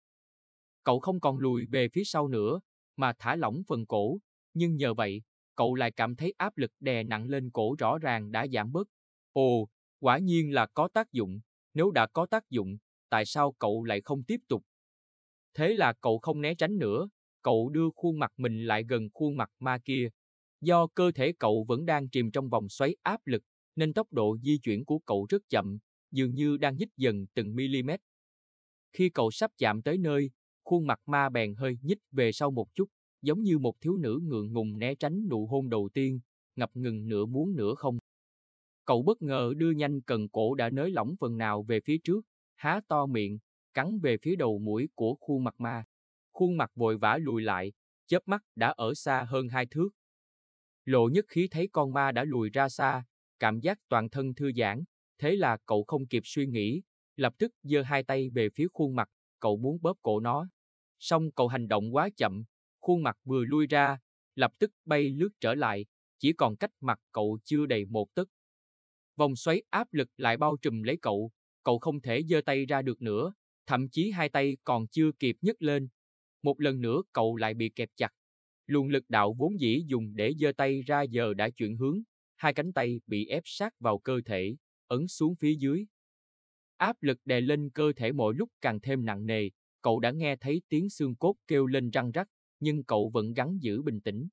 Cậu không còn lùi về phía sau nữa, mà thả lỏng phần cổ, nhưng nhờ vậy cậu lại cảm thấy áp lực đè nặng lên cổ rõ ràng đã giảm bớt. Ồ, quả nhiên là có tác dụng, nếu đã có tác dụng, tại sao cậu lại không tiếp tục? Thế là cậu không né tránh nữa, cậu đưa khuôn mặt mình lại gần khuôn mặt ma kia. Do cơ thể cậu vẫn đang chìm trong vòng xoáy áp lực, nên tốc độ di chuyển của cậu rất chậm, dường như đang nhích dần từng mm. Khi cậu sắp chạm tới nơi, khuôn mặt ma bèn hơi nhích về sau một chút, giống như một thiếu nữ ngượng ngùng né tránh nụ hôn đầu tiên, ngập ngừng nửa muốn nửa không. Cậu bất ngờ đưa nhanh cần cổ đã nới lỏng phần nào về phía trước, há to miệng, cắn về phía đầu mũi của khuôn mặt ma. Khuôn mặt vội vã lùi lại, chớp mắt đã ở xa hơn hai thước. Lộ nhất khí thấy con ma đã lùi ra xa, cảm giác toàn thân thư giãn, thế là cậu không kịp suy nghĩ, lập tức giơ hai tay về phía khuôn mặt, cậu muốn bóp cổ nó. Song cậu hành động quá chậm, khuôn mặt vừa lui ra, lập tức bay lướt trở lại, chỉ còn cách mặt cậu chưa đầy một tấc. Vòng xoáy áp lực lại bao trùm lấy cậu, cậu không thể giơ tay ra được nữa, thậm chí hai tay còn chưa kịp nhấc lên. Một lần nữa cậu lại bị kẹp chặt. Luồng lực đạo vốn dĩ dùng để giơ tay ra giờ đã chuyển hướng, hai cánh tay bị ép sát vào cơ thể, ấn xuống phía dưới. Áp lực đè lên cơ thể mỗi lúc càng thêm nặng nề, cậu đã nghe thấy tiếng xương cốt kêu lên răng rắc, nhưng cậu vẫn gắng giữ bình tĩnh.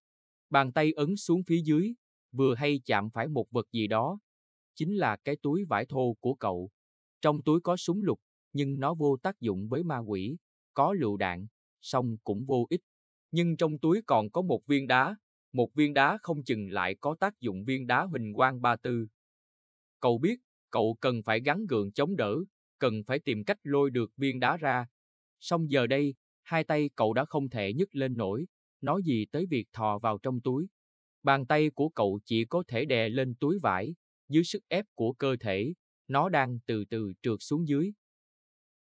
Bàn tay ấn xuống phía dưới, vừa hay chạm phải một vật gì đó. Chính là cái túi vải thô của cậu. Trong túi có súng lục, nhưng nó vô tác dụng với ma quỷ, có lựu đạn, song cũng vô ích. Nhưng trong túi còn có một viên đá, một viên đá không chừng lại có tác dụng viên đá huỳnh quang ba tư. Cậu biết, cậu cần phải gắn gượng chống đỡ, cần phải tìm cách lôi được viên đá ra. Song giờ đây, Hai tay cậu đã không thể nhấc lên nổi, nói gì tới việc thò vào trong túi. Bàn tay của cậu chỉ có thể đè lên túi vải, dưới sức ép của cơ thể, nó đang từ từ trượt xuống dưới.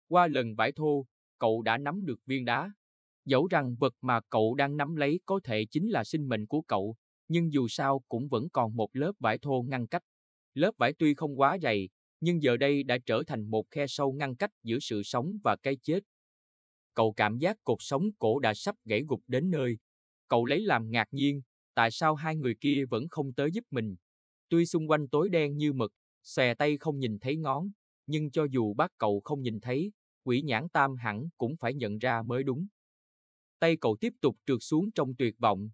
Qua lần vải thô, cậu đã nắm được viên đá. Dẫu rằng vật mà cậu đang nắm lấy có thể chính là sinh mệnh của cậu, nhưng dù sao cũng vẫn còn một lớp vải thô ngăn cách. Lớp vải tuy không quá dày, nhưng giờ đây đã trở thành một khe sâu ngăn cách giữa sự sống và cái chết, cậu cảm giác cột sống cổ đã sắp gãy gục đến nơi. Cậu lấy làm ngạc nhiên, tại sao hai người kia vẫn không tới giúp mình. Tuy xung quanh tối đen như mực, xòe tay không nhìn thấy ngón, nhưng cho dù bác cậu không nhìn thấy, quỷ nhãn tam hẳn cũng phải nhận ra mới đúng. Tay cậu tiếp tục trượt xuống trong tuyệt vọng.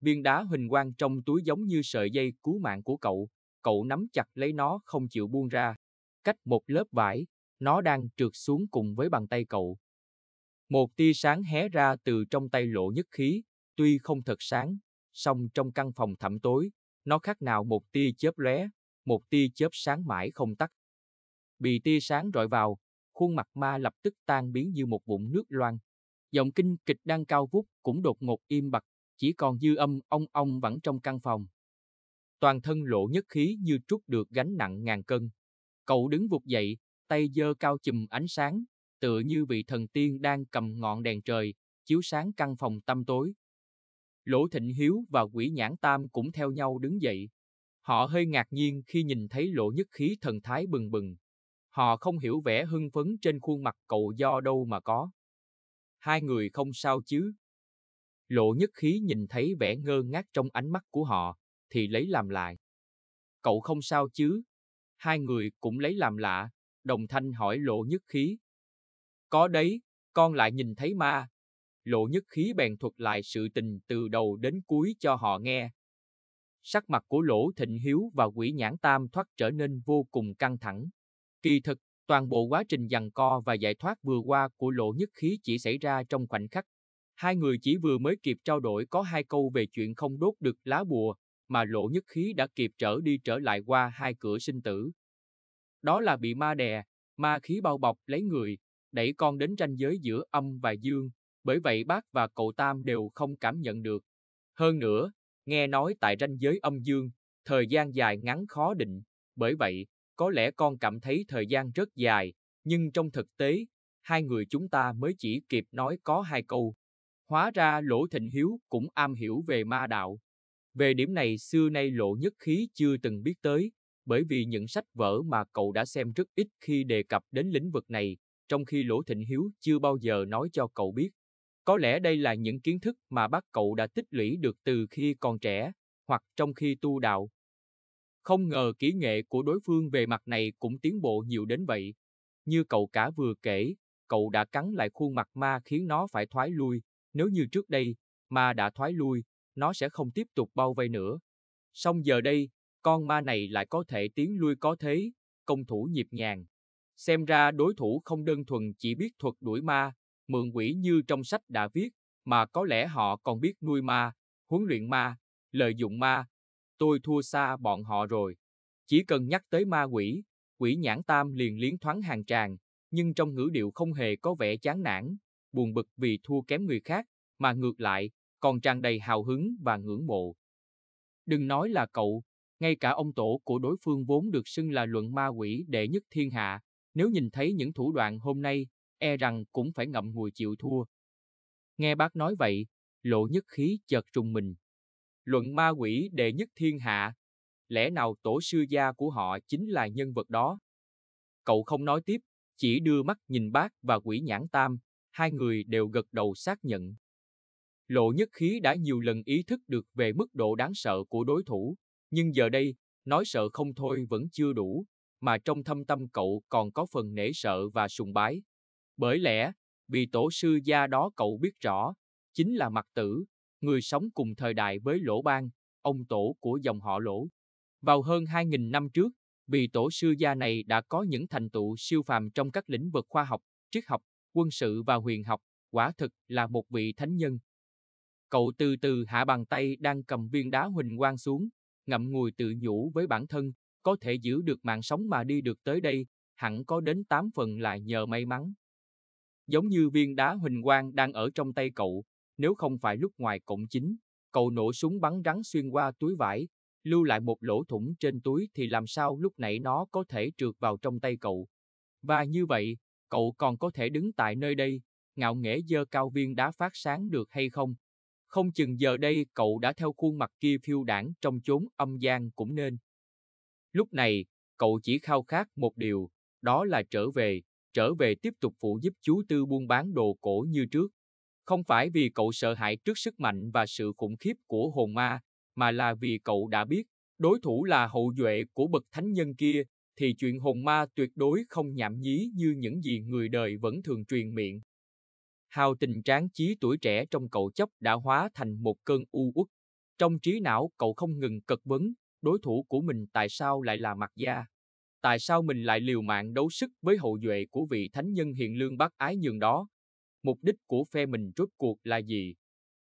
Viên đá huỳnh quang trong túi giống như sợi dây cứu mạng của cậu, cậu nắm chặt lấy nó không chịu buông ra. Cách một lớp vải, nó đang trượt xuống cùng với bàn tay cậu. Một tia sáng hé ra từ trong tay lộ nhất khí, tuy không thật sáng, song trong căn phòng thẳm tối, nó khác nào một tia chớp lóe, một tia chớp sáng mãi không tắt. Bị tia sáng rọi vào, khuôn mặt ma lập tức tan biến như một vũng nước loang. Giọng kinh kịch đang cao vút cũng đột ngột im bặt, chỉ còn dư âm ong ong vẫn trong căn phòng. Toàn thân lộ nhất khí như trút được gánh nặng ngàn cân. Cậu đứng vụt dậy, tay giơ cao chùm ánh sáng, tựa như vị thần tiên đang cầm ngọn đèn trời, chiếu sáng căn phòng tăm tối. Lỗ Thịnh Hiếu và Quỷ Nhãn Tam cũng theo nhau đứng dậy. Họ hơi ngạc nhiên khi nhìn thấy Lộ Nhất Khí thần thái bừng bừng. Họ không hiểu vẻ hưng phấn trên khuôn mặt cậu do đâu mà có. Hai người không sao chứ? Lộ Nhất Khí nhìn thấy vẻ ngơ ngác trong ánh mắt của họ, thì lấy làm lại. Cậu không sao chứ? Hai người cũng lấy làm lạ, đồng thanh hỏi Lộ Nhất Khí. Có đấy, con lại nhìn thấy ma. Lộ nhất khí bèn thuật lại sự tình từ đầu đến cuối cho họ nghe. Sắc mặt của Lỗ Thịnh Hiếu và quỷ nhãn tam thoát trở nên vô cùng căng thẳng. Kỳ thực, toàn bộ quá trình giằng co và giải thoát vừa qua của Lộ nhất khí chỉ xảy ra trong khoảnh khắc. Hai người chỉ vừa mới kịp trao đổi có hai câu về chuyện không đốt được lá bùa, mà Lộ nhất khí đã kịp trở đi trở lại qua hai cửa sinh tử. Đó là bị ma đè, ma khí bao bọc lấy người, đẩy con đến ranh giới giữa âm và dương, bởi vậy bác và cậu Tam đều không cảm nhận được. Hơn nữa, nghe nói tại ranh giới âm dương, thời gian dài ngắn khó định, bởi vậy, có lẽ con cảm thấy thời gian rất dài, nhưng trong thực tế, hai người chúng ta mới chỉ kịp nói có hai câu. Hóa ra Lỗ Thịnh Hiếu cũng am hiểu về ma đạo. Về điểm này xưa nay lỗ Nhất Khí chưa từng biết tới, bởi vì những sách vở mà cậu đã xem rất ít khi đề cập đến lĩnh vực này, trong khi Lỗ Thịnh Hiếu chưa bao giờ nói cho cậu biết. Có lẽ đây là những kiến thức mà bác cậu đã tích lũy được từ khi còn trẻ, hoặc trong khi tu đạo. Không ngờ kỹ nghệ của đối phương về mặt này cũng tiến bộ nhiều đến vậy. Như cậu cả vừa kể, cậu đã cắn lại khuôn mặt ma khiến nó phải thoái lui. Nếu như trước đây, ma đã thoái lui, nó sẽ không tiếp tục bao vây nữa. Song giờ đây, con ma này lại có thể tiến lui có thế, công thủ nhịp nhàng, Xem ra đối thủ không đơn thuần chỉ biết thuật đuổi ma, mượn quỷ như trong sách đã viết, mà có lẽ họ còn biết nuôi ma, huấn luyện ma, lợi dụng ma. Tôi thua xa bọn họ rồi. Chỉ cần nhắc tới ma quỷ, quỷ nhãn tam liền liến thoáng hàng tràng, nhưng trong ngữ điệu không hề có vẻ chán nản, buồn bực vì thua kém người khác, mà ngược lại, còn tràn đầy hào hứng và ngưỡng mộ. Đừng nói là cậu, ngay cả ông tổ của đối phương vốn được xưng là luận ma quỷ đệ nhất thiên hạ, nếu nhìn thấy những thủ đoạn hôm nay, e rằng cũng phải ngậm ngùi chịu thua. Nghe bác nói vậy, lộ nhất khí chợt trùng mình. Luận ma quỷ đệ nhất thiên hạ, lẽ nào tổ sư gia của họ chính là nhân vật đó? Cậu không nói tiếp, chỉ đưa mắt nhìn bác và quỷ nhãn tam, hai người đều gật đầu xác nhận. Lộ nhất khí đã nhiều lần ý thức được về mức độ đáng sợ của đối thủ, nhưng giờ đây, nói sợ không thôi vẫn chưa đủ, mà trong thâm tâm cậu còn có phần nể sợ và sùng bái. Bởi lẽ, vì tổ sư gia đó cậu biết rõ, chính là mặt tử, người sống cùng thời đại với Lỗ Ban, ông tổ của dòng họ Lỗ. Vào hơn 2.000 năm trước, vì tổ sư gia này đã có những thành tựu siêu phàm trong các lĩnh vực khoa học, triết học, quân sự và huyền học, quả thực là một vị thánh nhân. Cậu từ từ hạ bàn tay đang cầm viên đá huỳnh quang xuống, ngậm ngùi tự nhủ với bản thân, có thể giữ được mạng sống mà đi được tới đây, hẳn có đến 8 phần là nhờ may mắn. Giống như viên đá huỳnh quang đang ở trong tay cậu, nếu không phải lúc ngoài cổng chính, cậu nổ súng bắn rắn xuyên qua túi vải, lưu lại một lỗ thủng trên túi thì làm sao lúc nãy nó có thể trượt vào trong tay cậu. Và như vậy, cậu còn có thể đứng tại nơi đây, ngạo nghễ dơ cao viên đá phát sáng được hay không? Không chừng giờ đây cậu đã theo khuôn mặt kia phiêu đảng trong chốn âm gian cũng nên. Lúc này, cậu chỉ khao khát một điều, đó là trở về, trở về tiếp tục phụ giúp chú Tư buôn bán đồ cổ như trước. Không phải vì cậu sợ hãi trước sức mạnh và sự khủng khiếp của hồn ma, mà là vì cậu đã biết, đối thủ là hậu duệ của bậc thánh nhân kia, thì chuyện hồn ma tuyệt đối không nhảm nhí như những gì người đời vẫn thường truyền miệng. Hào tình tráng chí tuổi trẻ trong cậu chốc đã hóa thành một cơn u uất. Trong trí não cậu không ngừng cật vấn, đối thủ của mình tại sao lại là mặt gia? Tại sao mình lại liều mạng đấu sức với hậu duệ của vị thánh nhân hiền lương bác ái nhường đó? Mục đích của phe mình rốt cuộc là gì?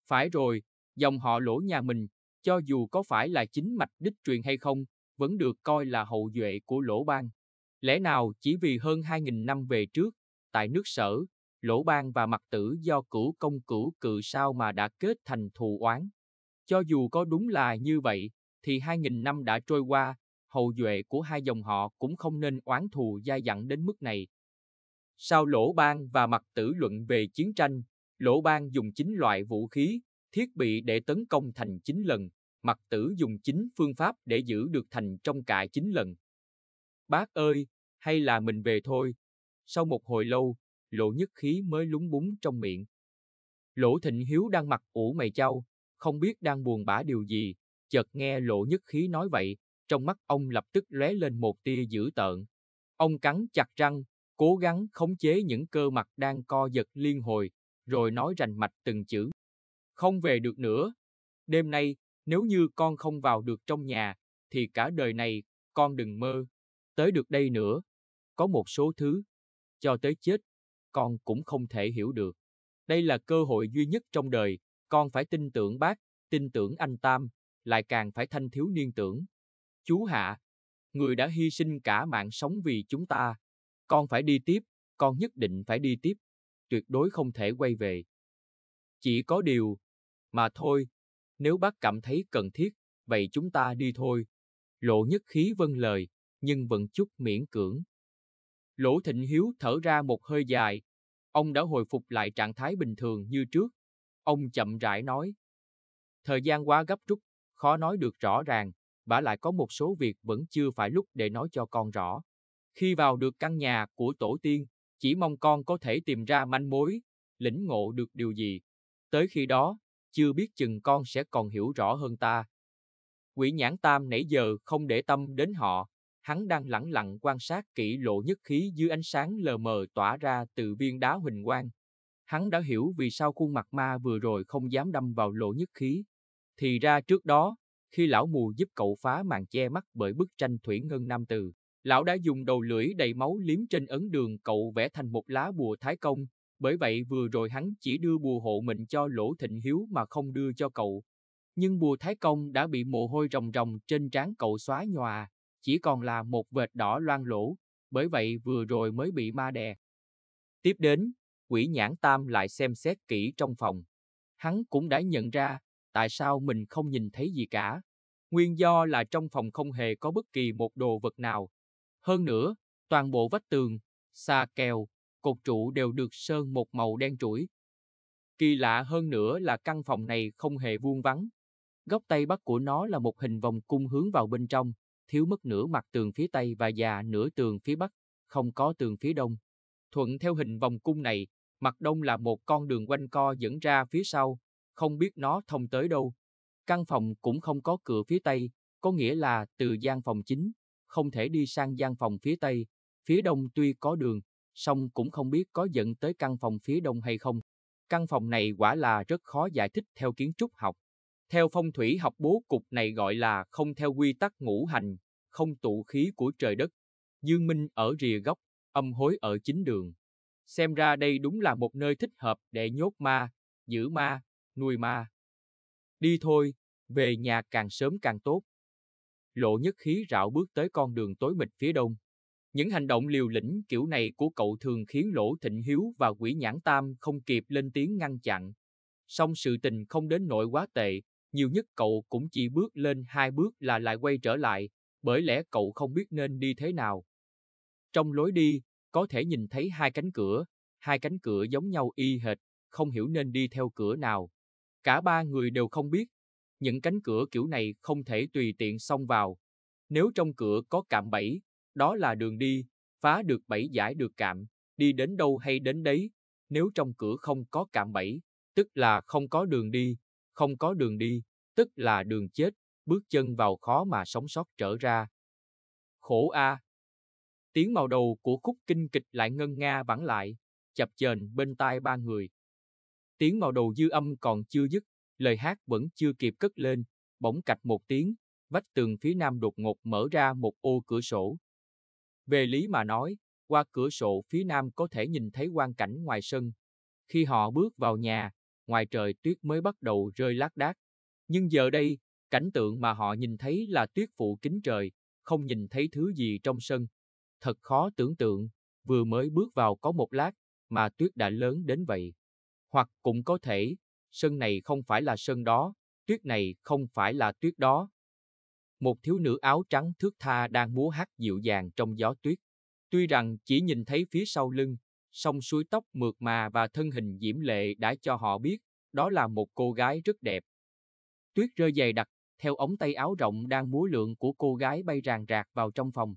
Phải rồi, dòng họ lỗ nhà mình, cho dù có phải là chính mạch đích truyền hay không, vẫn được coi là hậu duệ của lỗ bang. Lẽ nào chỉ vì hơn 2.000 năm về trước, tại nước sở, lỗ bang và mặt tử do cửu công cửu cự sao mà đã kết thành thù oán. Cho dù có đúng là như vậy, thì 2.000 năm đã trôi qua, hậu duệ của hai dòng họ cũng không nên oán thù dai dẳng đến mức này. Sau Lỗ Ban và Mặc Tử luận về chiến tranh, Lỗ Ban dùng chín loại vũ khí, thiết bị để tấn công thành chín lần, Mặc Tử dùng chín phương pháp để giữ được thành trong cả chín lần. Bác ơi, hay là mình về thôi. Sau một hồi lâu, Lộ Nhất Khí mới lúng búng trong miệng. Lỗ Thịnh Hiếu đang mặc ủ mày châu, không biết đang buồn bã điều gì, chợt nghe lộ nhất khí nói vậy, trong mắt ông lập tức lóe lên một tia dữ tợn. Ông cắn chặt răng, cố gắng khống chế những cơ mặt đang co giật liên hồi, rồi nói rành mạch từng chữ. Không về được nữa. Đêm nay, nếu như con không vào được trong nhà, thì cả đời này, con đừng mơ. Tới được đây nữa. Có một số thứ. Cho tới chết, con cũng không thể hiểu được. Đây là cơ hội duy nhất trong đời, con phải tin tưởng bác, tin tưởng anh Tam, lại càng phải thanh thiếu niên tưởng. Chú Hạ, người đã hy sinh cả mạng sống vì chúng ta. Con phải đi tiếp, con nhất định phải đi tiếp, tuyệt đối không thể quay về. Chỉ có điều, mà thôi, nếu bác cảm thấy cần thiết, vậy chúng ta đi thôi. Lộ nhất khí vâng lời, nhưng vẫn chút miễn cưỡng. Lỗ Thịnh Hiếu thở ra một hơi dài, ông đã hồi phục lại trạng thái bình thường như trước. Ông chậm rãi nói. Thời gian quá gấp rút, khó nói được rõ ràng, và lại có một số việc vẫn chưa phải lúc để nói cho con rõ. Khi vào được căn nhà của tổ tiên, chỉ mong con có thể tìm ra manh mối, lĩnh ngộ được điều gì. Tới khi đó, chưa biết chừng con sẽ còn hiểu rõ hơn ta. Quỷ nhãn tam nãy giờ không để tâm đến họ, hắn đang lẳng lặng quan sát kỹ lộ nhất khí dưới ánh sáng lờ mờ tỏa ra từ viên đá huỳnh quang. Hắn đã hiểu vì sao khuôn mặt ma vừa rồi không dám đâm vào lộ nhất khí. Thì ra trước đó, khi lão mù giúp cậu phá màn che mắt bởi bức tranh thủy ngân nam từ, lão đã dùng đầu lưỡi đầy máu liếm trên ấn đường cậu vẽ thành một lá bùa thái công, bởi vậy vừa rồi hắn chỉ đưa bùa hộ mình cho Lỗ Thịnh Hiếu mà không đưa cho cậu. Nhưng bùa thái công đã bị mồ hôi ròng ròng trên trán cậu xóa nhòa, chỉ còn là một vệt đỏ loang lỗ, bởi vậy vừa rồi mới bị ma đè. Tiếp đến, quỷ nhãn tam lại xem xét kỹ trong phòng. Hắn cũng đã nhận ra tại sao mình không nhìn thấy gì cả. Nguyên do là trong phòng không hề có bất kỳ một đồ vật nào. Hơn nữa, toàn bộ vách tường, xà kèo, cột trụ đều được sơn một màu đen trũi. Kỳ lạ hơn nữa là căn phòng này không hề vuông vắn. Góc tây bắc của nó là một hình vòng cung hướng vào bên trong, thiếu mất nửa mặt tường phía tây và già nửa tường phía bắc, không có tường phía đông. Thuận theo hình vòng cung này, mặt đông là một con đường quanh co dẫn ra phía sau, không biết nó thông tới đâu. Căn phòng cũng không có cửa phía tây, có nghĩa là từ gian phòng chính, không thể đi sang gian phòng phía tây, phía đông tuy có đường, song cũng không biết có dẫn tới căn phòng phía đông hay không. Căn phòng này quả là rất khó giải thích theo kiến trúc học. Theo phong thủy học bố cục này gọi là không theo quy tắc ngũ hành, không tụ khí của trời đất. Dương Minh ở rìa góc, âm hối ở chính đường. Xem ra đây đúng là một nơi thích hợp để nhốt ma, giữ ma, nuôi ma. Đi thôi, về nhà càng sớm càng tốt. Lộ nhất khí rạo bước tới con đường tối mịt phía đông. Những hành động liều lĩnh kiểu này của cậu thường khiến Lỗ Thịnh Hiếu và Quỷ Nhãn Tam không kịp lên tiếng ngăn chặn. Song sự tình không đến nội quá tệ, nhiều nhất cậu cũng chỉ bước lên hai bước là lại quay trở lại, bởi lẽ cậu không biết nên đi thế nào. Trong lối đi, có thể nhìn thấy hai cánh cửa, hai cánh cửa giống nhau y hệt, không hiểu nên đi theo cửa nào. Cả ba người đều không biết, những cánh cửa kiểu này không thể tùy tiện xông vào. Nếu trong cửa có cạm bẫy, đó là đường đi, phá được bẫy giải được cạm, đi đến đâu hay đến đấy. Nếu trong cửa không có cạm bẫy, tức là không có đường đi, không có đường đi, tức là đường chết, bước chân vào khó mà sống sót trở ra. Khổ a. À. Tiếng màu đầu của khúc kinh kịch lại ngân nga vẳng lại, chập chờn bên tai ba người, tiếng màu đầu dư âm còn chưa dứt, lời hát vẫn chưa kịp cất lên, bỗng cạch một tiếng, vách tường phía nam đột ngột mở ra một ô cửa sổ. Về lý mà nói, qua cửa sổ phía nam có thể nhìn thấy quang cảnh ngoài sân. Khi họ bước vào nhà, ngoài trời tuyết mới bắt đầu rơi lác đác. Nhưng giờ đây, cảnh tượng mà họ nhìn thấy là tuyết phủ kín trời, không nhìn thấy thứ gì trong sân. Thật khó tưởng tượng, vừa mới bước vào có một lát, mà tuyết đã lớn đến vậy hoặc cũng có thể, sân này không phải là sân đó, tuyết này không phải là tuyết đó. Một thiếu nữ áo trắng thước tha đang múa hát dịu dàng trong gió tuyết. Tuy rằng chỉ nhìn thấy phía sau lưng, song suối tóc mượt mà và thân hình diễm lệ đã cho họ biết, đó là một cô gái rất đẹp. Tuyết rơi dày đặc, theo ống tay áo rộng đang múa lượng của cô gái bay ràng rạc vào trong phòng.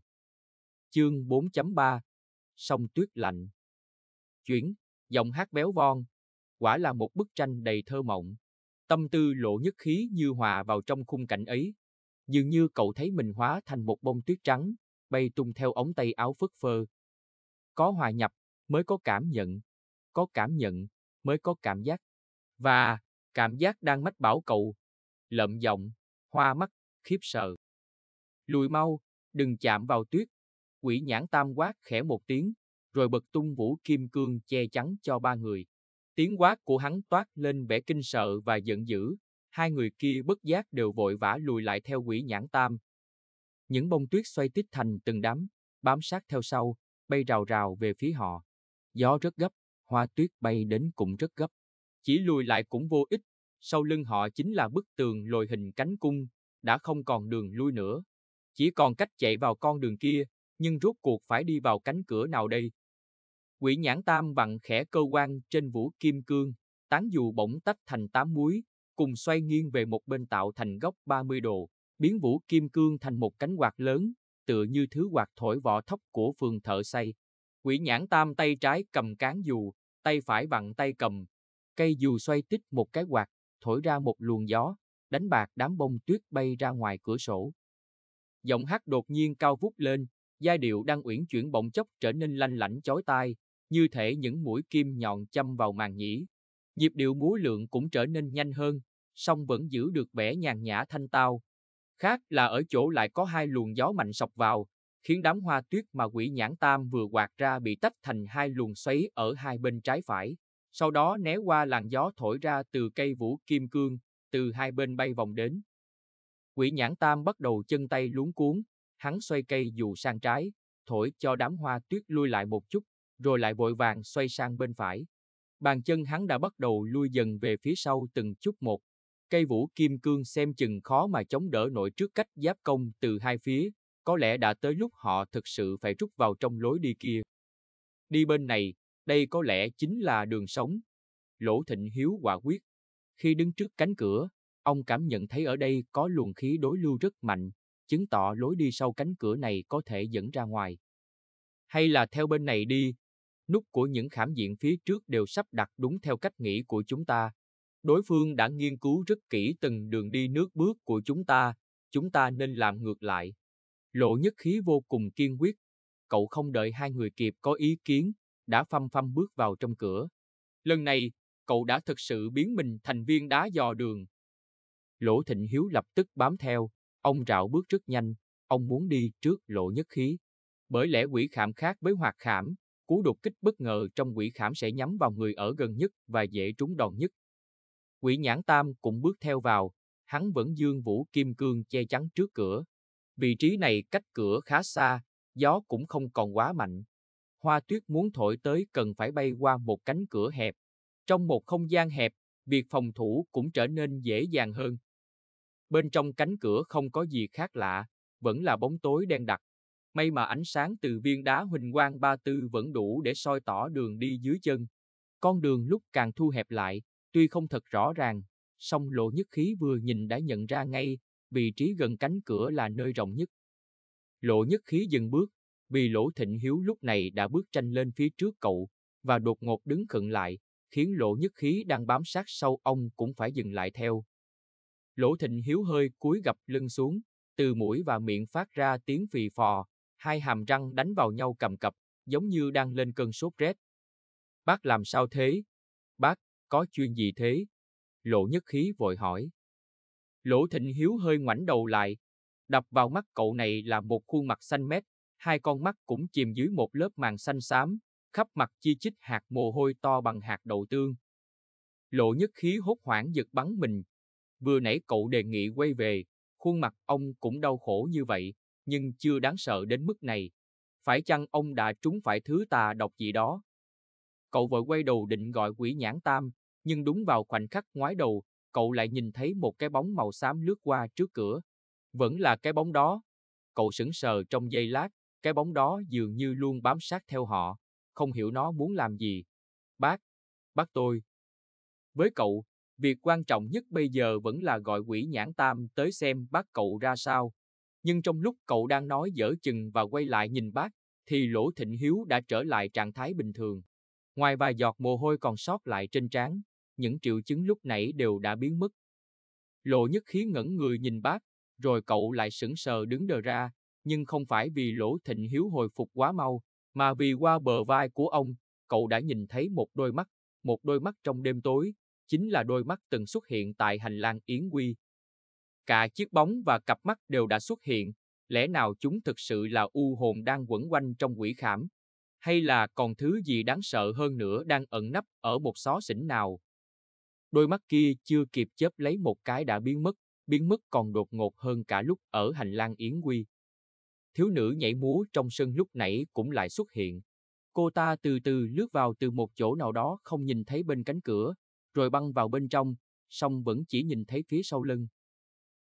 Chương 4.3 Sông tuyết lạnh Chuyển, giọng hát béo von, quả là một bức tranh đầy thơ mộng. Tâm tư lộ nhất khí như hòa vào trong khung cảnh ấy. Dường như cậu thấy mình hóa thành một bông tuyết trắng, bay tung theo ống tay áo phất phơ. Có hòa nhập mới có cảm nhận, có cảm nhận mới có cảm giác. Và cảm giác đang mách bảo cậu, lợm giọng, hoa mắt, khiếp sợ. Lùi mau, đừng chạm vào tuyết. Quỷ nhãn tam quát khẽ một tiếng, rồi bật tung vũ kim cương che chắn cho ba người. Tiếng quát của hắn toát lên vẻ kinh sợ và giận dữ, hai người kia bất giác đều vội vã lùi lại theo quỷ nhãn tam. Những bông tuyết xoay tít thành từng đám, bám sát theo sau, bay rào rào về phía họ. Gió rất gấp, hoa tuyết bay đến cũng rất gấp. Chỉ lùi lại cũng vô ích, sau lưng họ chính là bức tường lồi hình cánh cung, đã không còn đường lui nữa. Chỉ còn cách chạy vào con đường kia, nhưng rốt cuộc phải đi vào cánh cửa nào đây? Quỷ nhãn tam bằng khẽ cơ quan trên vũ kim cương, tán dù bỗng tách thành tám muối, cùng xoay nghiêng về một bên tạo thành góc 30 độ, biến vũ kim cương thành một cánh quạt lớn, tựa như thứ quạt thổi vỏ thóc của phường thợ xây. Quỷ nhãn tam tay trái cầm cán dù, tay phải bằng tay cầm. Cây dù xoay tích một cái quạt, thổi ra một luồng gió, đánh bạc đám bông tuyết bay ra ngoài cửa sổ. Giọng hát đột nhiên cao vút lên, giai điệu đang uyển chuyển bỗng chốc trở nên lanh lảnh chói tai, như thể những mũi kim nhọn châm vào màng nhĩ. Nhịp điệu múa lượng cũng trở nên nhanh hơn, song vẫn giữ được vẻ nhàn nhã thanh tao. Khác là ở chỗ lại có hai luồng gió mạnh sọc vào, khiến đám hoa tuyết mà quỷ nhãn tam vừa quạt ra bị tách thành hai luồng xoáy ở hai bên trái phải. Sau đó né qua làn gió thổi ra từ cây vũ kim cương, từ hai bên bay vòng đến. Quỷ nhãn tam bắt đầu chân tay luống cuốn, hắn xoay cây dù sang trái, thổi cho đám hoa tuyết lui lại một chút rồi lại vội vàng xoay sang bên phải. Bàn chân hắn đã bắt đầu lui dần về phía sau từng chút một. Cây vũ kim cương xem chừng khó mà chống đỡ nổi trước cách giáp công từ hai phía, có lẽ đã tới lúc họ thực sự phải rút vào trong lối đi kia. Đi bên này, đây có lẽ chính là đường sống. Lỗ Thịnh Hiếu quả quyết. Khi đứng trước cánh cửa, ông cảm nhận thấy ở đây có luồng khí đối lưu rất mạnh, chứng tỏ lối đi sau cánh cửa này có thể dẫn ra ngoài. Hay là theo bên này đi, nút của những khảm diện phía trước đều sắp đặt đúng theo cách nghĩ của chúng ta. Đối phương đã nghiên cứu rất kỹ từng đường đi nước bước của chúng ta, chúng ta nên làm ngược lại. Lộ nhất khí vô cùng kiên quyết. Cậu không đợi hai người kịp có ý kiến, đã phăm phăm bước vào trong cửa. Lần này, cậu đã thực sự biến mình thành viên đá dò đường. Lỗ Thịnh Hiếu lập tức bám theo, ông rạo bước rất nhanh, ông muốn đi trước lộ nhất khí. Bởi lẽ quỷ khảm khác với hoạt khảm, Cú đột kích bất ngờ trong quỷ khảm sẽ nhắm vào người ở gần nhất và dễ trúng đòn nhất. Quỷ nhãn tam cũng bước theo vào, hắn vẫn dương vũ kim cương che chắn trước cửa. Vị trí này cách cửa khá xa, gió cũng không còn quá mạnh. Hoa tuyết muốn thổi tới cần phải bay qua một cánh cửa hẹp. Trong một không gian hẹp, việc phòng thủ cũng trở nên dễ dàng hơn. Bên trong cánh cửa không có gì khác lạ, vẫn là bóng tối đen đặc may mà ánh sáng từ viên đá huỳnh quang ba tư vẫn đủ để soi tỏ đường đi dưới chân. Con đường lúc càng thu hẹp lại, tuy không thật rõ ràng, song lộ nhất khí vừa nhìn đã nhận ra ngay, vị trí gần cánh cửa là nơi rộng nhất. Lộ nhất khí dừng bước, vì lỗ thịnh hiếu lúc này đã bước tranh lên phía trước cậu, và đột ngột đứng khựng lại, khiến lộ nhất khí đang bám sát sau ông cũng phải dừng lại theo. Lỗ thịnh hiếu hơi cúi gập lưng xuống, từ mũi và miệng phát ra tiếng phì phò, Hai hàm răng đánh vào nhau cầm cập, giống như đang lên cơn sốt rét. Bác làm sao thế? Bác, có chuyện gì thế? Lộ nhất khí vội hỏi. Lỗ Thịnh Hiếu hơi ngoảnh đầu lại. Đập vào mắt cậu này là một khuôn mặt xanh mét, hai con mắt cũng chìm dưới một lớp màng xanh xám, khắp mặt chi chít hạt mồ hôi to bằng hạt đậu tương. Lộ nhất khí hốt hoảng giật bắn mình. Vừa nãy cậu đề nghị quay về, khuôn mặt ông cũng đau khổ như vậy, nhưng chưa đáng sợ đến mức này. Phải chăng ông đã trúng phải thứ tà độc gì đó? Cậu vội quay đầu định gọi quỷ nhãn tam, nhưng đúng vào khoảnh khắc ngoái đầu, cậu lại nhìn thấy một cái bóng màu xám lướt qua trước cửa. Vẫn là cái bóng đó. Cậu sững sờ trong giây lát, cái bóng đó dường như luôn bám sát theo họ, không hiểu nó muốn làm gì. Bác, bác tôi. Với cậu, việc quan trọng nhất bây giờ vẫn là gọi quỷ nhãn tam tới xem bác cậu ra sao nhưng trong lúc cậu đang nói dở chừng và quay lại nhìn bác, thì Lỗ Thịnh Hiếu đã trở lại trạng thái bình thường. Ngoài vài giọt mồ hôi còn sót lại trên trán, những triệu chứng lúc nãy đều đã biến mất. Lộ nhất khí ngẩn người nhìn bác, rồi cậu lại sững sờ đứng đờ ra, nhưng không phải vì Lỗ Thịnh Hiếu hồi phục quá mau, mà vì qua bờ vai của ông, cậu đã nhìn thấy một đôi mắt, một đôi mắt trong đêm tối, chính là đôi mắt từng xuất hiện tại hành lang Yến Quy, Cả chiếc bóng và cặp mắt đều đã xuất hiện, lẽ nào chúng thực sự là u hồn đang quẩn quanh trong quỷ khảm? Hay là còn thứ gì đáng sợ hơn nữa đang ẩn nấp ở một xó xỉnh nào? Đôi mắt kia chưa kịp chớp lấy một cái đã biến mất, biến mất còn đột ngột hơn cả lúc ở hành lang Yến Quy. Thiếu nữ nhảy múa trong sân lúc nãy cũng lại xuất hiện. Cô ta từ từ lướt vào từ một chỗ nào đó không nhìn thấy bên cánh cửa, rồi băng vào bên trong, song vẫn chỉ nhìn thấy phía sau lưng.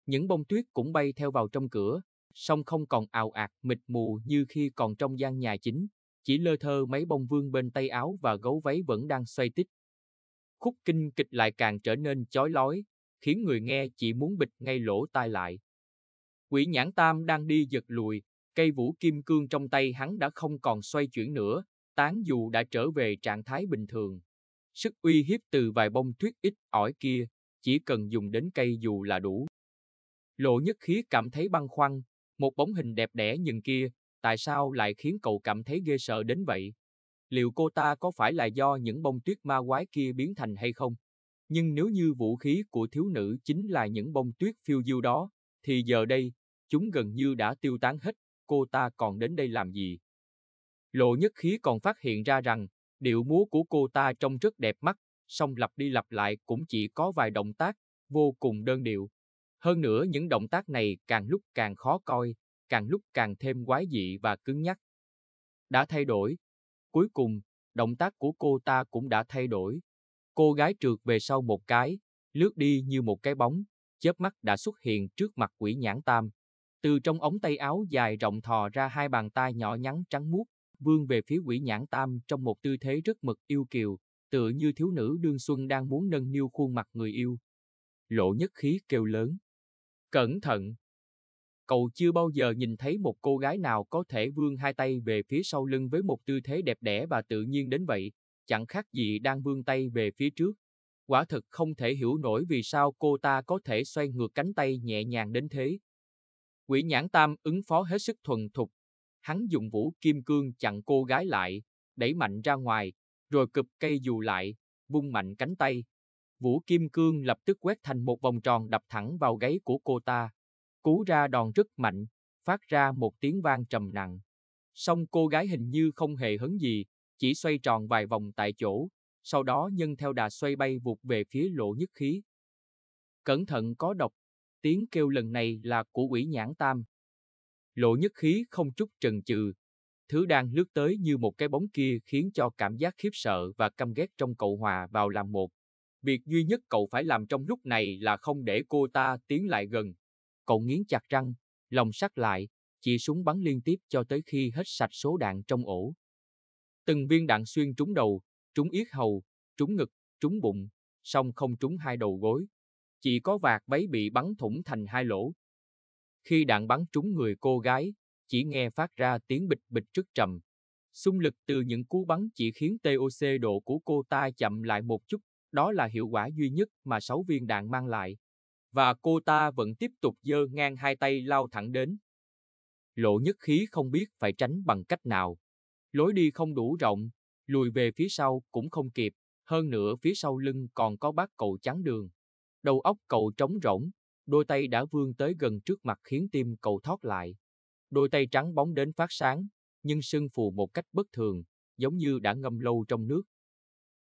Những bông tuyết cũng bay theo vào trong cửa, song không còn ào ạt, mịt mù như khi còn trong gian nhà chính. Chỉ lơ thơ mấy bông vương bên tay áo và gấu váy vẫn đang xoay tích. Khúc kinh kịch lại càng trở nên chói lói, khiến người nghe chỉ muốn bịt ngay lỗ tai lại. Quỷ nhãn tam đang đi giật lùi, cây vũ kim cương trong tay hắn đã không còn xoay chuyển nữa, tán dù đã trở về trạng thái bình thường. Sức uy hiếp từ vài bông tuyết ít ỏi kia, chỉ cần dùng đến cây dù là đủ. Lộ nhất khí cảm thấy băn khoăn, một bóng hình đẹp đẽ nhưng kia, tại sao lại khiến cậu cảm thấy ghê sợ đến vậy? Liệu cô ta có phải là do những bông tuyết ma quái kia biến thành hay không? Nhưng nếu như vũ khí của thiếu nữ chính là những bông tuyết phiêu diêu đó, thì giờ đây, chúng gần như đã tiêu tán hết, cô ta còn đến đây làm gì? Lộ nhất khí còn phát hiện ra rằng, điệu múa của cô ta trông rất đẹp mắt, song lặp đi lặp lại cũng chỉ có vài động tác, vô cùng đơn điệu. Hơn nữa những động tác này càng lúc càng khó coi, càng lúc càng thêm quái dị và cứng nhắc. Đã thay đổi. Cuối cùng, động tác của cô ta cũng đã thay đổi. Cô gái trượt về sau một cái, lướt đi như một cái bóng, chớp mắt đã xuất hiện trước mặt quỷ nhãn tam. Từ trong ống tay áo dài rộng thò ra hai bàn tay nhỏ nhắn trắng muốt, vươn về phía quỷ nhãn tam trong một tư thế rất mực yêu kiều, tựa như thiếu nữ đương xuân đang muốn nâng niu khuôn mặt người yêu. Lộ nhất khí kêu lớn. Cẩn thận! Cậu chưa bao giờ nhìn thấy một cô gái nào có thể vươn hai tay về phía sau lưng với một tư thế đẹp đẽ và tự nhiên đến vậy, chẳng khác gì đang vươn tay về phía trước. Quả thực không thể hiểu nổi vì sao cô ta có thể xoay ngược cánh tay nhẹ nhàng đến thế. Quỷ nhãn tam ứng phó hết sức thuần thục. Hắn dùng vũ kim cương chặn cô gái lại, đẩy mạnh ra ngoài, rồi cụp cây dù lại, vung mạnh cánh tay, Vũ Kim Cương lập tức quét thành một vòng tròn đập thẳng vào gáy của cô ta. Cú ra đòn rất mạnh, phát ra một tiếng vang trầm nặng. Song cô gái hình như không hề hấn gì, chỉ xoay tròn vài vòng tại chỗ, sau đó nhân theo đà xoay bay vụt về phía lộ nhất khí. Cẩn thận có độc, tiếng kêu lần này là của quỷ nhãn tam. Lộ nhất khí không chút trần chừ, thứ đang lướt tới như một cái bóng kia khiến cho cảm giác khiếp sợ và căm ghét trong cậu hòa vào làm một. Việc duy nhất cậu phải làm trong lúc này là không để cô ta tiến lại gần. Cậu nghiến chặt răng, lòng sắt lại, chỉ súng bắn liên tiếp cho tới khi hết sạch số đạn trong ổ. Từng viên đạn xuyên trúng đầu, trúng yết hầu, trúng ngực, trúng bụng, song không trúng hai đầu gối. Chỉ có vạt váy bị bắn thủng thành hai lỗ. Khi đạn bắn trúng người cô gái, chỉ nghe phát ra tiếng bịch bịch rất trầm. Xung lực từ những cú bắn chỉ khiến TOC độ của cô ta chậm lại một chút đó là hiệu quả duy nhất mà sáu viên đạn mang lại. Và cô ta vẫn tiếp tục giơ ngang hai tay lao thẳng đến. Lộ nhất khí không biết phải tránh bằng cách nào. Lối đi không đủ rộng, lùi về phía sau cũng không kịp, hơn nữa phía sau lưng còn có bác cậu chắn đường. Đầu óc cậu trống rỗng, đôi tay đã vươn tới gần trước mặt khiến tim cậu thoát lại. Đôi tay trắng bóng đến phát sáng, nhưng sưng phù một cách bất thường, giống như đã ngâm lâu trong nước.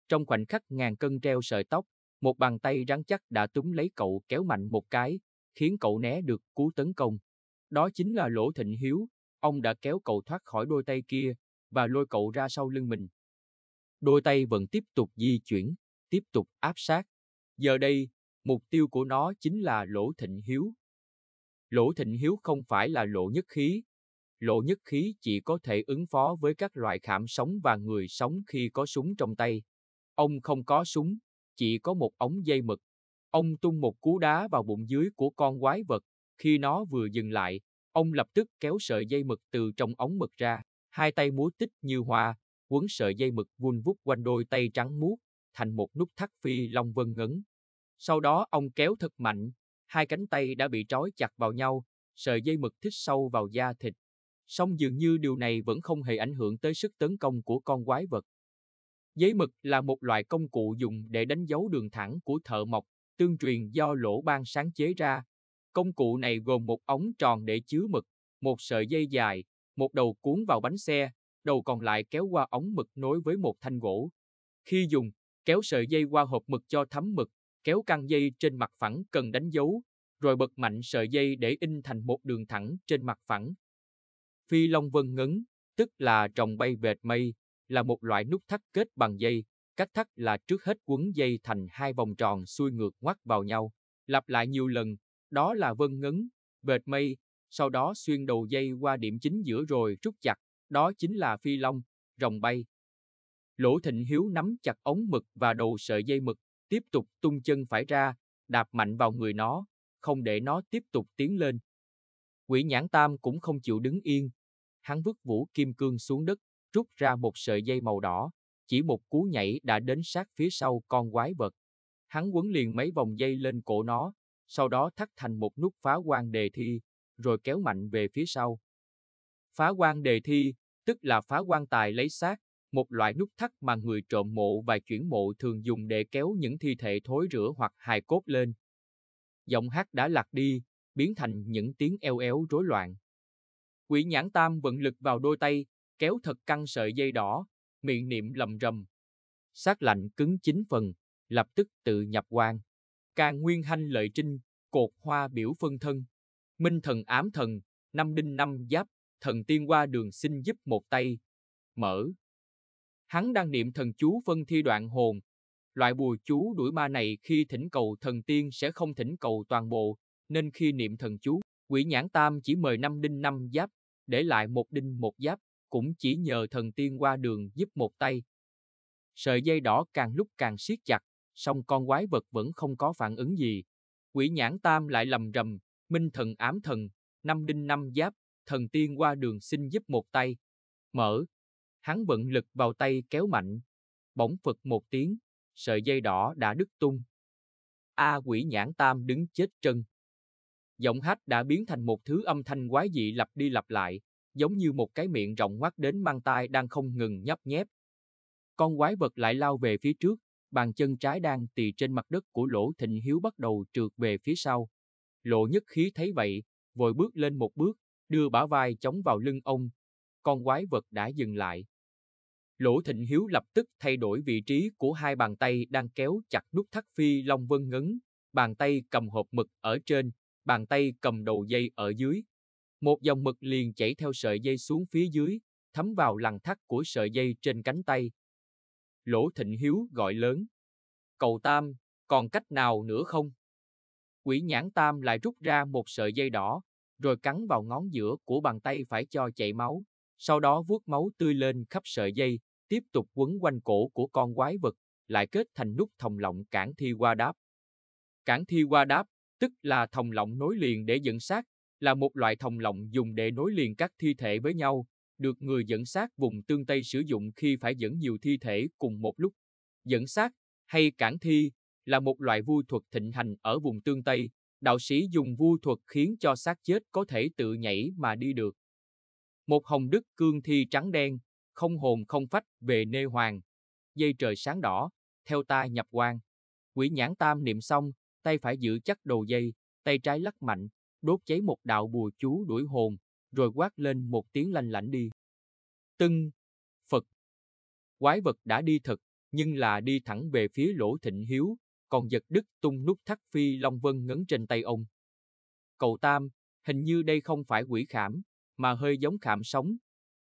Trong khoảnh khắc ngàn cân treo sợi tóc, một bàn tay rắn chắc đã túm lấy cậu kéo mạnh một cái, khiến cậu né được cú tấn công. Đó chính là Lỗ Thịnh Hiếu, ông đã kéo cậu thoát khỏi đôi tay kia và lôi cậu ra sau lưng mình. Đôi tay vẫn tiếp tục di chuyển, tiếp tục áp sát. Giờ đây, mục tiêu của nó chính là Lỗ Thịnh Hiếu. Lỗ Thịnh Hiếu không phải là Lỗ Nhất Khí. Lỗ Nhất Khí chỉ có thể ứng phó với các loại khảm sống và người sống khi có súng trong tay. Ông không có súng, chỉ có một ống dây mực. Ông tung một cú đá vào bụng dưới của con quái vật. Khi nó vừa dừng lại, ông lập tức kéo sợi dây mực từ trong ống mực ra. Hai tay múa tích như hoa, quấn sợi dây mực vun vút quanh đôi tay trắng muốt, thành một nút thắt phi long vân ngấn. Sau đó ông kéo thật mạnh, hai cánh tay đã bị trói chặt vào nhau, sợi dây mực thích sâu vào da thịt. Song dường như điều này vẫn không hề ảnh hưởng tới sức tấn công của con quái vật. Giấy mực là một loại công cụ dùng để đánh dấu đường thẳng của thợ mộc, tương truyền do lỗ ban sáng chế ra. Công cụ này gồm một ống tròn để chứa mực, một sợi dây dài, một đầu cuốn vào bánh xe, đầu còn lại kéo qua ống mực nối với một thanh gỗ. Khi dùng, kéo sợi dây qua hộp mực cho thấm mực, kéo căng dây trên mặt phẳng cần đánh dấu, rồi bật mạnh sợi dây để in thành một đường thẳng trên mặt phẳng. Phi Long Vân ngấn, tức là trồng bay vệt mây, là một loại nút thắt kết bằng dây, cách thắt là trước hết quấn dây thành hai vòng tròn xuôi ngược ngoắt vào nhau, lặp lại nhiều lần, đó là vân ngấn, bệt mây, sau đó xuyên đầu dây qua điểm chính giữa rồi rút chặt, đó chính là phi long, rồng bay. Lỗ Thịnh Hiếu nắm chặt ống mực và đầu sợi dây mực, tiếp tục tung chân phải ra, đạp mạnh vào người nó, không để nó tiếp tục tiến lên. Quỷ nhãn tam cũng không chịu đứng yên. Hắn vứt vũ kim cương xuống đất, rút ra một sợi dây màu đỏ, chỉ một cú nhảy đã đến sát phía sau con quái vật. Hắn quấn liền mấy vòng dây lên cổ nó, sau đó thắt thành một nút phá quan đề thi, rồi kéo mạnh về phía sau. Phá quan đề thi, tức là phá quan tài lấy xác, một loại nút thắt mà người trộm mộ và chuyển mộ thường dùng để kéo những thi thể thối rửa hoặc hài cốt lên. Giọng hát đã lạc đi, biến thành những tiếng eo éo rối loạn. Quỷ nhãn tam vận lực vào đôi tay, kéo thật căng sợi dây đỏ, miệng niệm lầm rầm. Sát lạnh cứng chín phần, lập tức tự nhập quan. Càng nguyên hanh lợi trinh, cột hoa biểu phân thân. Minh thần ám thần, năm đinh năm giáp, thần tiên qua đường xin giúp một tay. Mở. Hắn đang niệm thần chú phân thi đoạn hồn. Loại bùa chú đuổi ma này khi thỉnh cầu thần tiên sẽ không thỉnh cầu toàn bộ, nên khi niệm thần chú, quỷ nhãn tam chỉ mời năm đinh năm giáp, để lại một đinh một giáp, cũng chỉ nhờ thần tiên qua đường giúp một tay. Sợi dây đỏ càng lúc càng siết chặt, song con quái vật vẫn không có phản ứng gì. Quỷ nhãn tam lại lầm rầm, minh thần ám thần, năm đinh năm giáp, thần tiên qua đường xin giúp một tay. Mở, hắn vận lực vào tay kéo mạnh. Bỗng phật một tiếng, sợi dây đỏ đã đứt tung. A à, quỷ nhãn tam đứng chết chân. Giọng hát đã biến thành một thứ âm thanh quái dị lặp đi lặp lại, giống như một cái miệng rộng ngoác đến mang tai đang không ngừng nhấp nhép. Con quái vật lại lao về phía trước, bàn chân trái đang tì trên mặt đất của lỗ thịnh hiếu bắt đầu trượt về phía sau. Lộ nhất khí thấy vậy, vội bước lên một bước, đưa bả vai chống vào lưng ông. Con quái vật đã dừng lại. Lỗ Thịnh Hiếu lập tức thay đổi vị trí của hai bàn tay đang kéo chặt nút thắt phi Long Vân Ngấn, bàn tay cầm hộp mực ở trên, bàn tay cầm đầu dây ở dưới. Một dòng mực liền chảy theo sợi dây xuống phía dưới, thấm vào lằn thắt của sợi dây trên cánh tay. Lỗ Thịnh Hiếu gọi lớn. Cầu Tam, còn cách nào nữa không? Quỷ nhãn Tam lại rút ra một sợi dây đỏ, rồi cắn vào ngón giữa của bàn tay phải cho chảy máu, sau đó vuốt máu tươi lên khắp sợi dây, tiếp tục quấn quanh cổ của con quái vật, lại kết thành nút thòng lọng cản thi qua đáp. Cản thi qua đáp, tức là thòng lọng nối liền để dẫn sát là một loại thòng lọng dùng để nối liền các thi thể với nhau, được người dẫn xác vùng tương Tây sử dụng khi phải dẫn nhiều thi thể cùng một lúc. Dẫn xác hay cản thi là một loại vu thuật thịnh hành ở vùng tương Tây, đạo sĩ dùng vu thuật khiến cho xác chết có thể tự nhảy mà đi được. Một hồng đức cương thi trắng đen, không hồn không phách về nê hoàng, dây trời sáng đỏ, theo ta nhập quan. Quỷ nhãn tam niệm xong, tay phải giữ chắc đầu dây, tay trái lắc mạnh, đốt cháy một đạo bùa chú đuổi hồn, rồi quát lên một tiếng lanh lảnh đi. Tưng, Phật. Quái vật đã đi thật, nhưng là đi thẳng về phía lỗ thịnh hiếu, còn giật đứt tung nút thắt phi Long Vân ngấn trên tay ông. Cậu Tam, hình như đây không phải quỷ khảm, mà hơi giống khảm sống.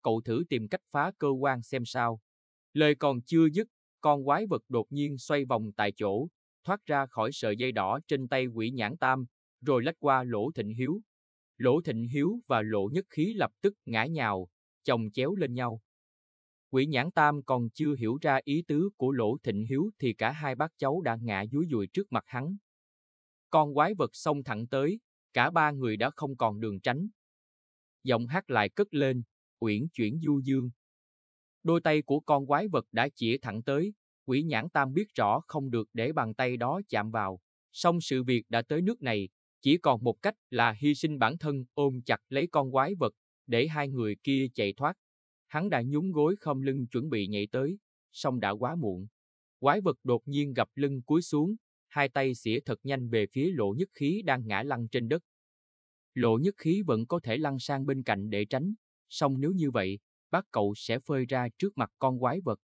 Cậu thử tìm cách phá cơ quan xem sao. Lời còn chưa dứt, con quái vật đột nhiên xoay vòng tại chỗ, thoát ra khỏi sợi dây đỏ trên tay quỷ nhãn Tam, rồi lách qua Lỗ Thịnh Hiếu. Lỗ Thịnh Hiếu và Lỗ Nhất Khí lập tức ngã nhào, chồng chéo lên nhau. Quỷ nhãn tam còn chưa hiểu ra ý tứ của Lỗ Thịnh Hiếu thì cả hai bác cháu đã ngã dúi dùi trước mặt hắn. Con quái vật xông thẳng tới, cả ba người đã không còn đường tránh. Giọng hát lại cất lên, uyển chuyển du dương. Đôi tay của con quái vật đã chĩa thẳng tới, quỷ nhãn tam biết rõ không được để bàn tay đó chạm vào. Song sự việc đã tới nước này, chỉ còn một cách là hy sinh bản thân ôm chặt lấy con quái vật, để hai người kia chạy thoát. Hắn đã nhún gối khom lưng chuẩn bị nhảy tới, song đã quá muộn. Quái vật đột nhiên gặp lưng cúi xuống, hai tay xỉa thật nhanh về phía lộ nhất khí đang ngã lăn trên đất. Lộ nhất khí vẫn có thể lăn sang bên cạnh để tránh, song nếu như vậy, bác cậu sẽ phơi ra trước mặt con quái vật.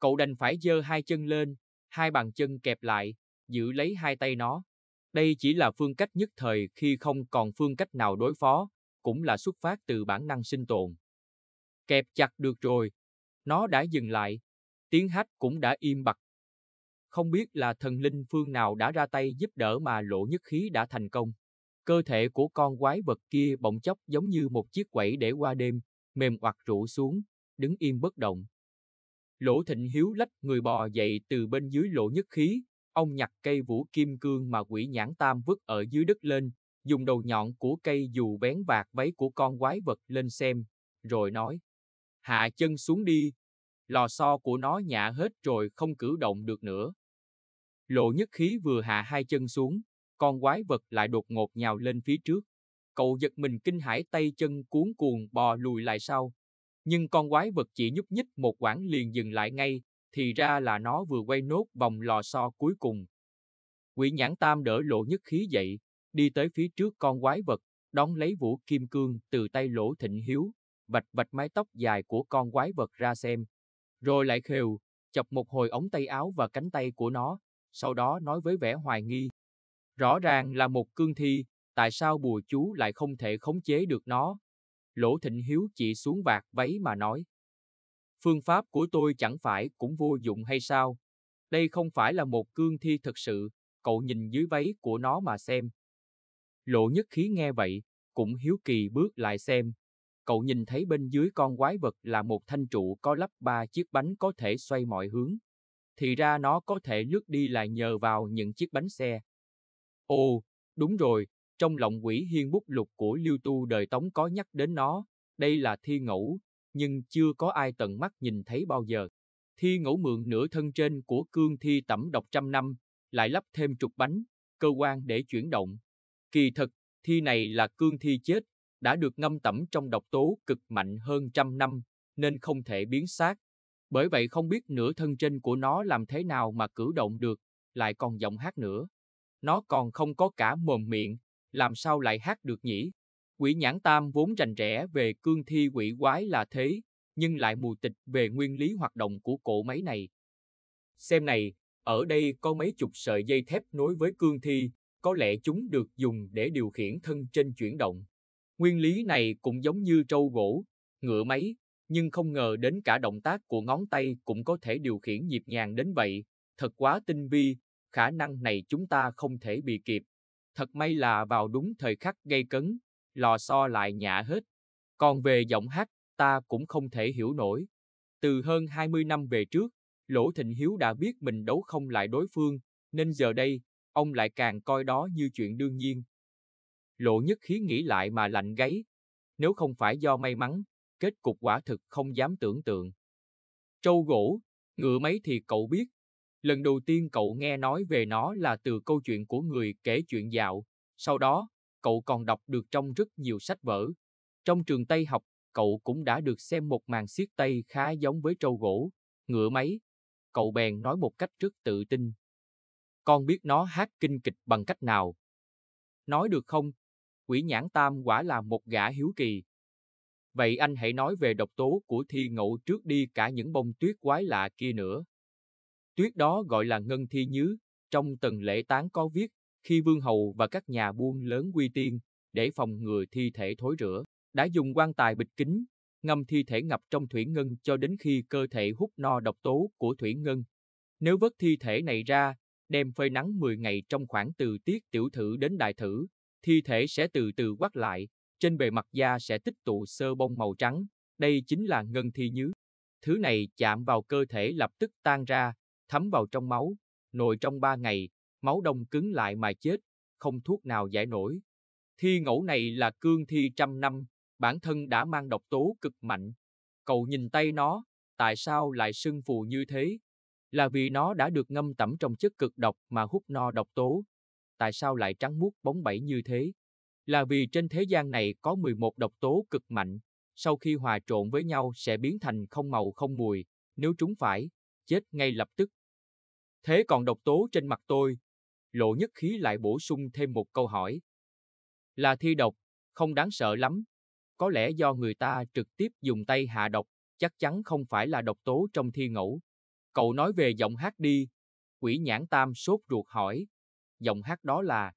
Cậu đành phải giơ hai chân lên, hai bàn chân kẹp lại, giữ lấy hai tay nó, đây chỉ là phương cách nhất thời khi không còn phương cách nào đối phó, cũng là xuất phát từ bản năng sinh tồn. Kẹp chặt được rồi, nó đã dừng lại, tiếng hát cũng đã im bặt. Không biết là thần linh phương nào đã ra tay giúp đỡ mà lộ nhất khí đã thành công. Cơ thể của con quái vật kia bỗng chốc giống như một chiếc quẩy để qua đêm, mềm hoặc rũ xuống, đứng im bất động. Lỗ Thịnh Hiếu lách người bò dậy từ bên dưới lỗ nhất khí, Ông nhặt cây vũ kim cương mà quỷ nhãn tam vứt ở dưới đất lên, dùng đầu nhọn của cây dù bén vạt váy của con quái vật lên xem, rồi nói. Hạ chân xuống đi. Lò xo của nó nhả hết rồi không cử động được nữa. Lộ nhất khí vừa hạ hai chân xuống, con quái vật lại đột ngột nhào lên phía trước. Cậu giật mình kinh hãi tay chân cuốn cuồng bò lùi lại sau. Nhưng con quái vật chỉ nhúc nhích một quãng liền dừng lại ngay, thì ra là nó vừa quay nốt vòng lò xo cuối cùng. Quỷ nhãn tam đỡ lộ nhất khí dậy, đi tới phía trước con quái vật, đón lấy vũ kim cương từ tay lỗ thịnh hiếu, vạch vạch mái tóc dài của con quái vật ra xem. Rồi lại khều, chọc một hồi ống tay áo và cánh tay của nó, sau đó nói với vẻ hoài nghi. Rõ ràng là một cương thi, tại sao bùa chú lại không thể khống chế được nó? Lỗ Thịnh Hiếu chỉ xuống vạt váy mà nói phương pháp của tôi chẳng phải cũng vô dụng hay sao? Đây không phải là một cương thi thực sự, cậu nhìn dưới váy của nó mà xem. Lộ nhất khí nghe vậy, cũng hiếu kỳ bước lại xem. Cậu nhìn thấy bên dưới con quái vật là một thanh trụ có lắp ba chiếc bánh có thể xoay mọi hướng. Thì ra nó có thể lướt đi là nhờ vào những chiếc bánh xe. Ồ, đúng rồi, trong lộng quỷ hiên bút lục của Lưu Tu đời Tống có nhắc đến nó, đây là thi ngẫu, nhưng chưa có ai tận mắt nhìn thấy bao giờ. Thi ngẫu mượn nửa thân trên của cương thi tẩm độc trăm năm, lại lắp thêm trục bánh, cơ quan để chuyển động. Kỳ thật, thi này là cương thi chết, đã được ngâm tẩm trong độc tố cực mạnh hơn trăm năm, nên không thể biến xác. Bởi vậy không biết nửa thân trên của nó làm thế nào mà cử động được, lại còn giọng hát nữa. Nó còn không có cả mồm miệng, làm sao lại hát được nhỉ? Quỷ nhãn tam vốn rành rẽ về cương thi quỷ quái là thế, nhưng lại mù tịch về nguyên lý hoạt động của cỗ máy này. Xem này, ở đây có mấy chục sợi dây thép nối với cương thi, có lẽ chúng được dùng để điều khiển thân trên chuyển động. Nguyên lý này cũng giống như trâu gỗ, ngựa máy, nhưng không ngờ đến cả động tác của ngón tay cũng có thể điều khiển nhịp nhàng đến vậy, thật quá tinh vi, khả năng này chúng ta không thể bị kịp. Thật may là vào đúng thời khắc gây cấn, lò xo lại nhả hết. Còn về giọng hát, ta cũng không thể hiểu nổi. Từ hơn 20 năm về trước, Lỗ Thịnh Hiếu đã biết mình đấu không lại đối phương, nên giờ đây, ông lại càng coi đó như chuyện đương nhiên. Lộ nhất khí nghĩ lại mà lạnh gáy, nếu không phải do may mắn, kết cục quả thực không dám tưởng tượng. Trâu gỗ, ngựa mấy thì cậu biết, lần đầu tiên cậu nghe nói về nó là từ câu chuyện của người kể chuyện dạo, sau đó cậu còn đọc được trong rất nhiều sách vở. Trong trường Tây học, cậu cũng đã được xem một màn xiết Tây khá giống với trâu gỗ, ngựa máy. Cậu bèn nói một cách rất tự tin. Con biết nó hát kinh kịch bằng cách nào. Nói được không? Quỷ nhãn tam quả là một gã hiếu kỳ. Vậy anh hãy nói về độc tố của thi ngẫu trước đi cả những bông tuyết quái lạ kia nữa. Tuyết đó gọi là ngân thi nhứ, trong tầng lễ tán có viết khi vương hầu và các nhà buôn lớn quy tiên, để phòng ngừa thi thể thối rửa, đã dùng quan tài bịch kính, ngâm thi thể ngập trong thủy ngân cho đến khi cơ thể hút no độc tố của thủy ngân. Nếu vớt thi thể này ra, đem phơi nắng 10 ngày trong khoảng từ tiết tiểu thử đến đại thử, thi thể sẽ từ từ quắt lại, trên bề mặt da sẽ tích tụ sơ bông màu trắng, đây chính là ngân thi nhứ. Thứ này chạm vào cơ thể lập tức tan ra, thấm vào trong máu, nội trong 3 ngày, máu đông cứng lại mà chết, không thuốc nào giải nổi. Thi ngẫu này là cương thi trăm năm, bản thân đã mang độc tố cực mạnh. Cậu nhìn tay nó, tại sao lại sưng phù như thế? Là vì nó đã được ngâm tẩm trong chất cực độc mà hút no độc tố. Tại sao lại trắng muốt bóng bẫy như thế? Là vì trên thế gian này có 11 độc tố cực mạnh, sau khi hòa trộn với nhau sẽ biến thành không màu không mùi, nếu trúng phải, chết ngay lập tức. Thế còn độc tố trên mặt tôi, Lộ Nhất Khí lại bổ sung thêm một câu hỏi. Là thi độc, không đáng sợ lắm. Có lẽ do người ta trực tiếp dùng tay hạ độc, chắc chắn không phải là độc tố trong thi ngẫu. Cậu nói về giọng hát đi. Quỷ nhãn tam sốt ruột hỏi. Giọng hát đó là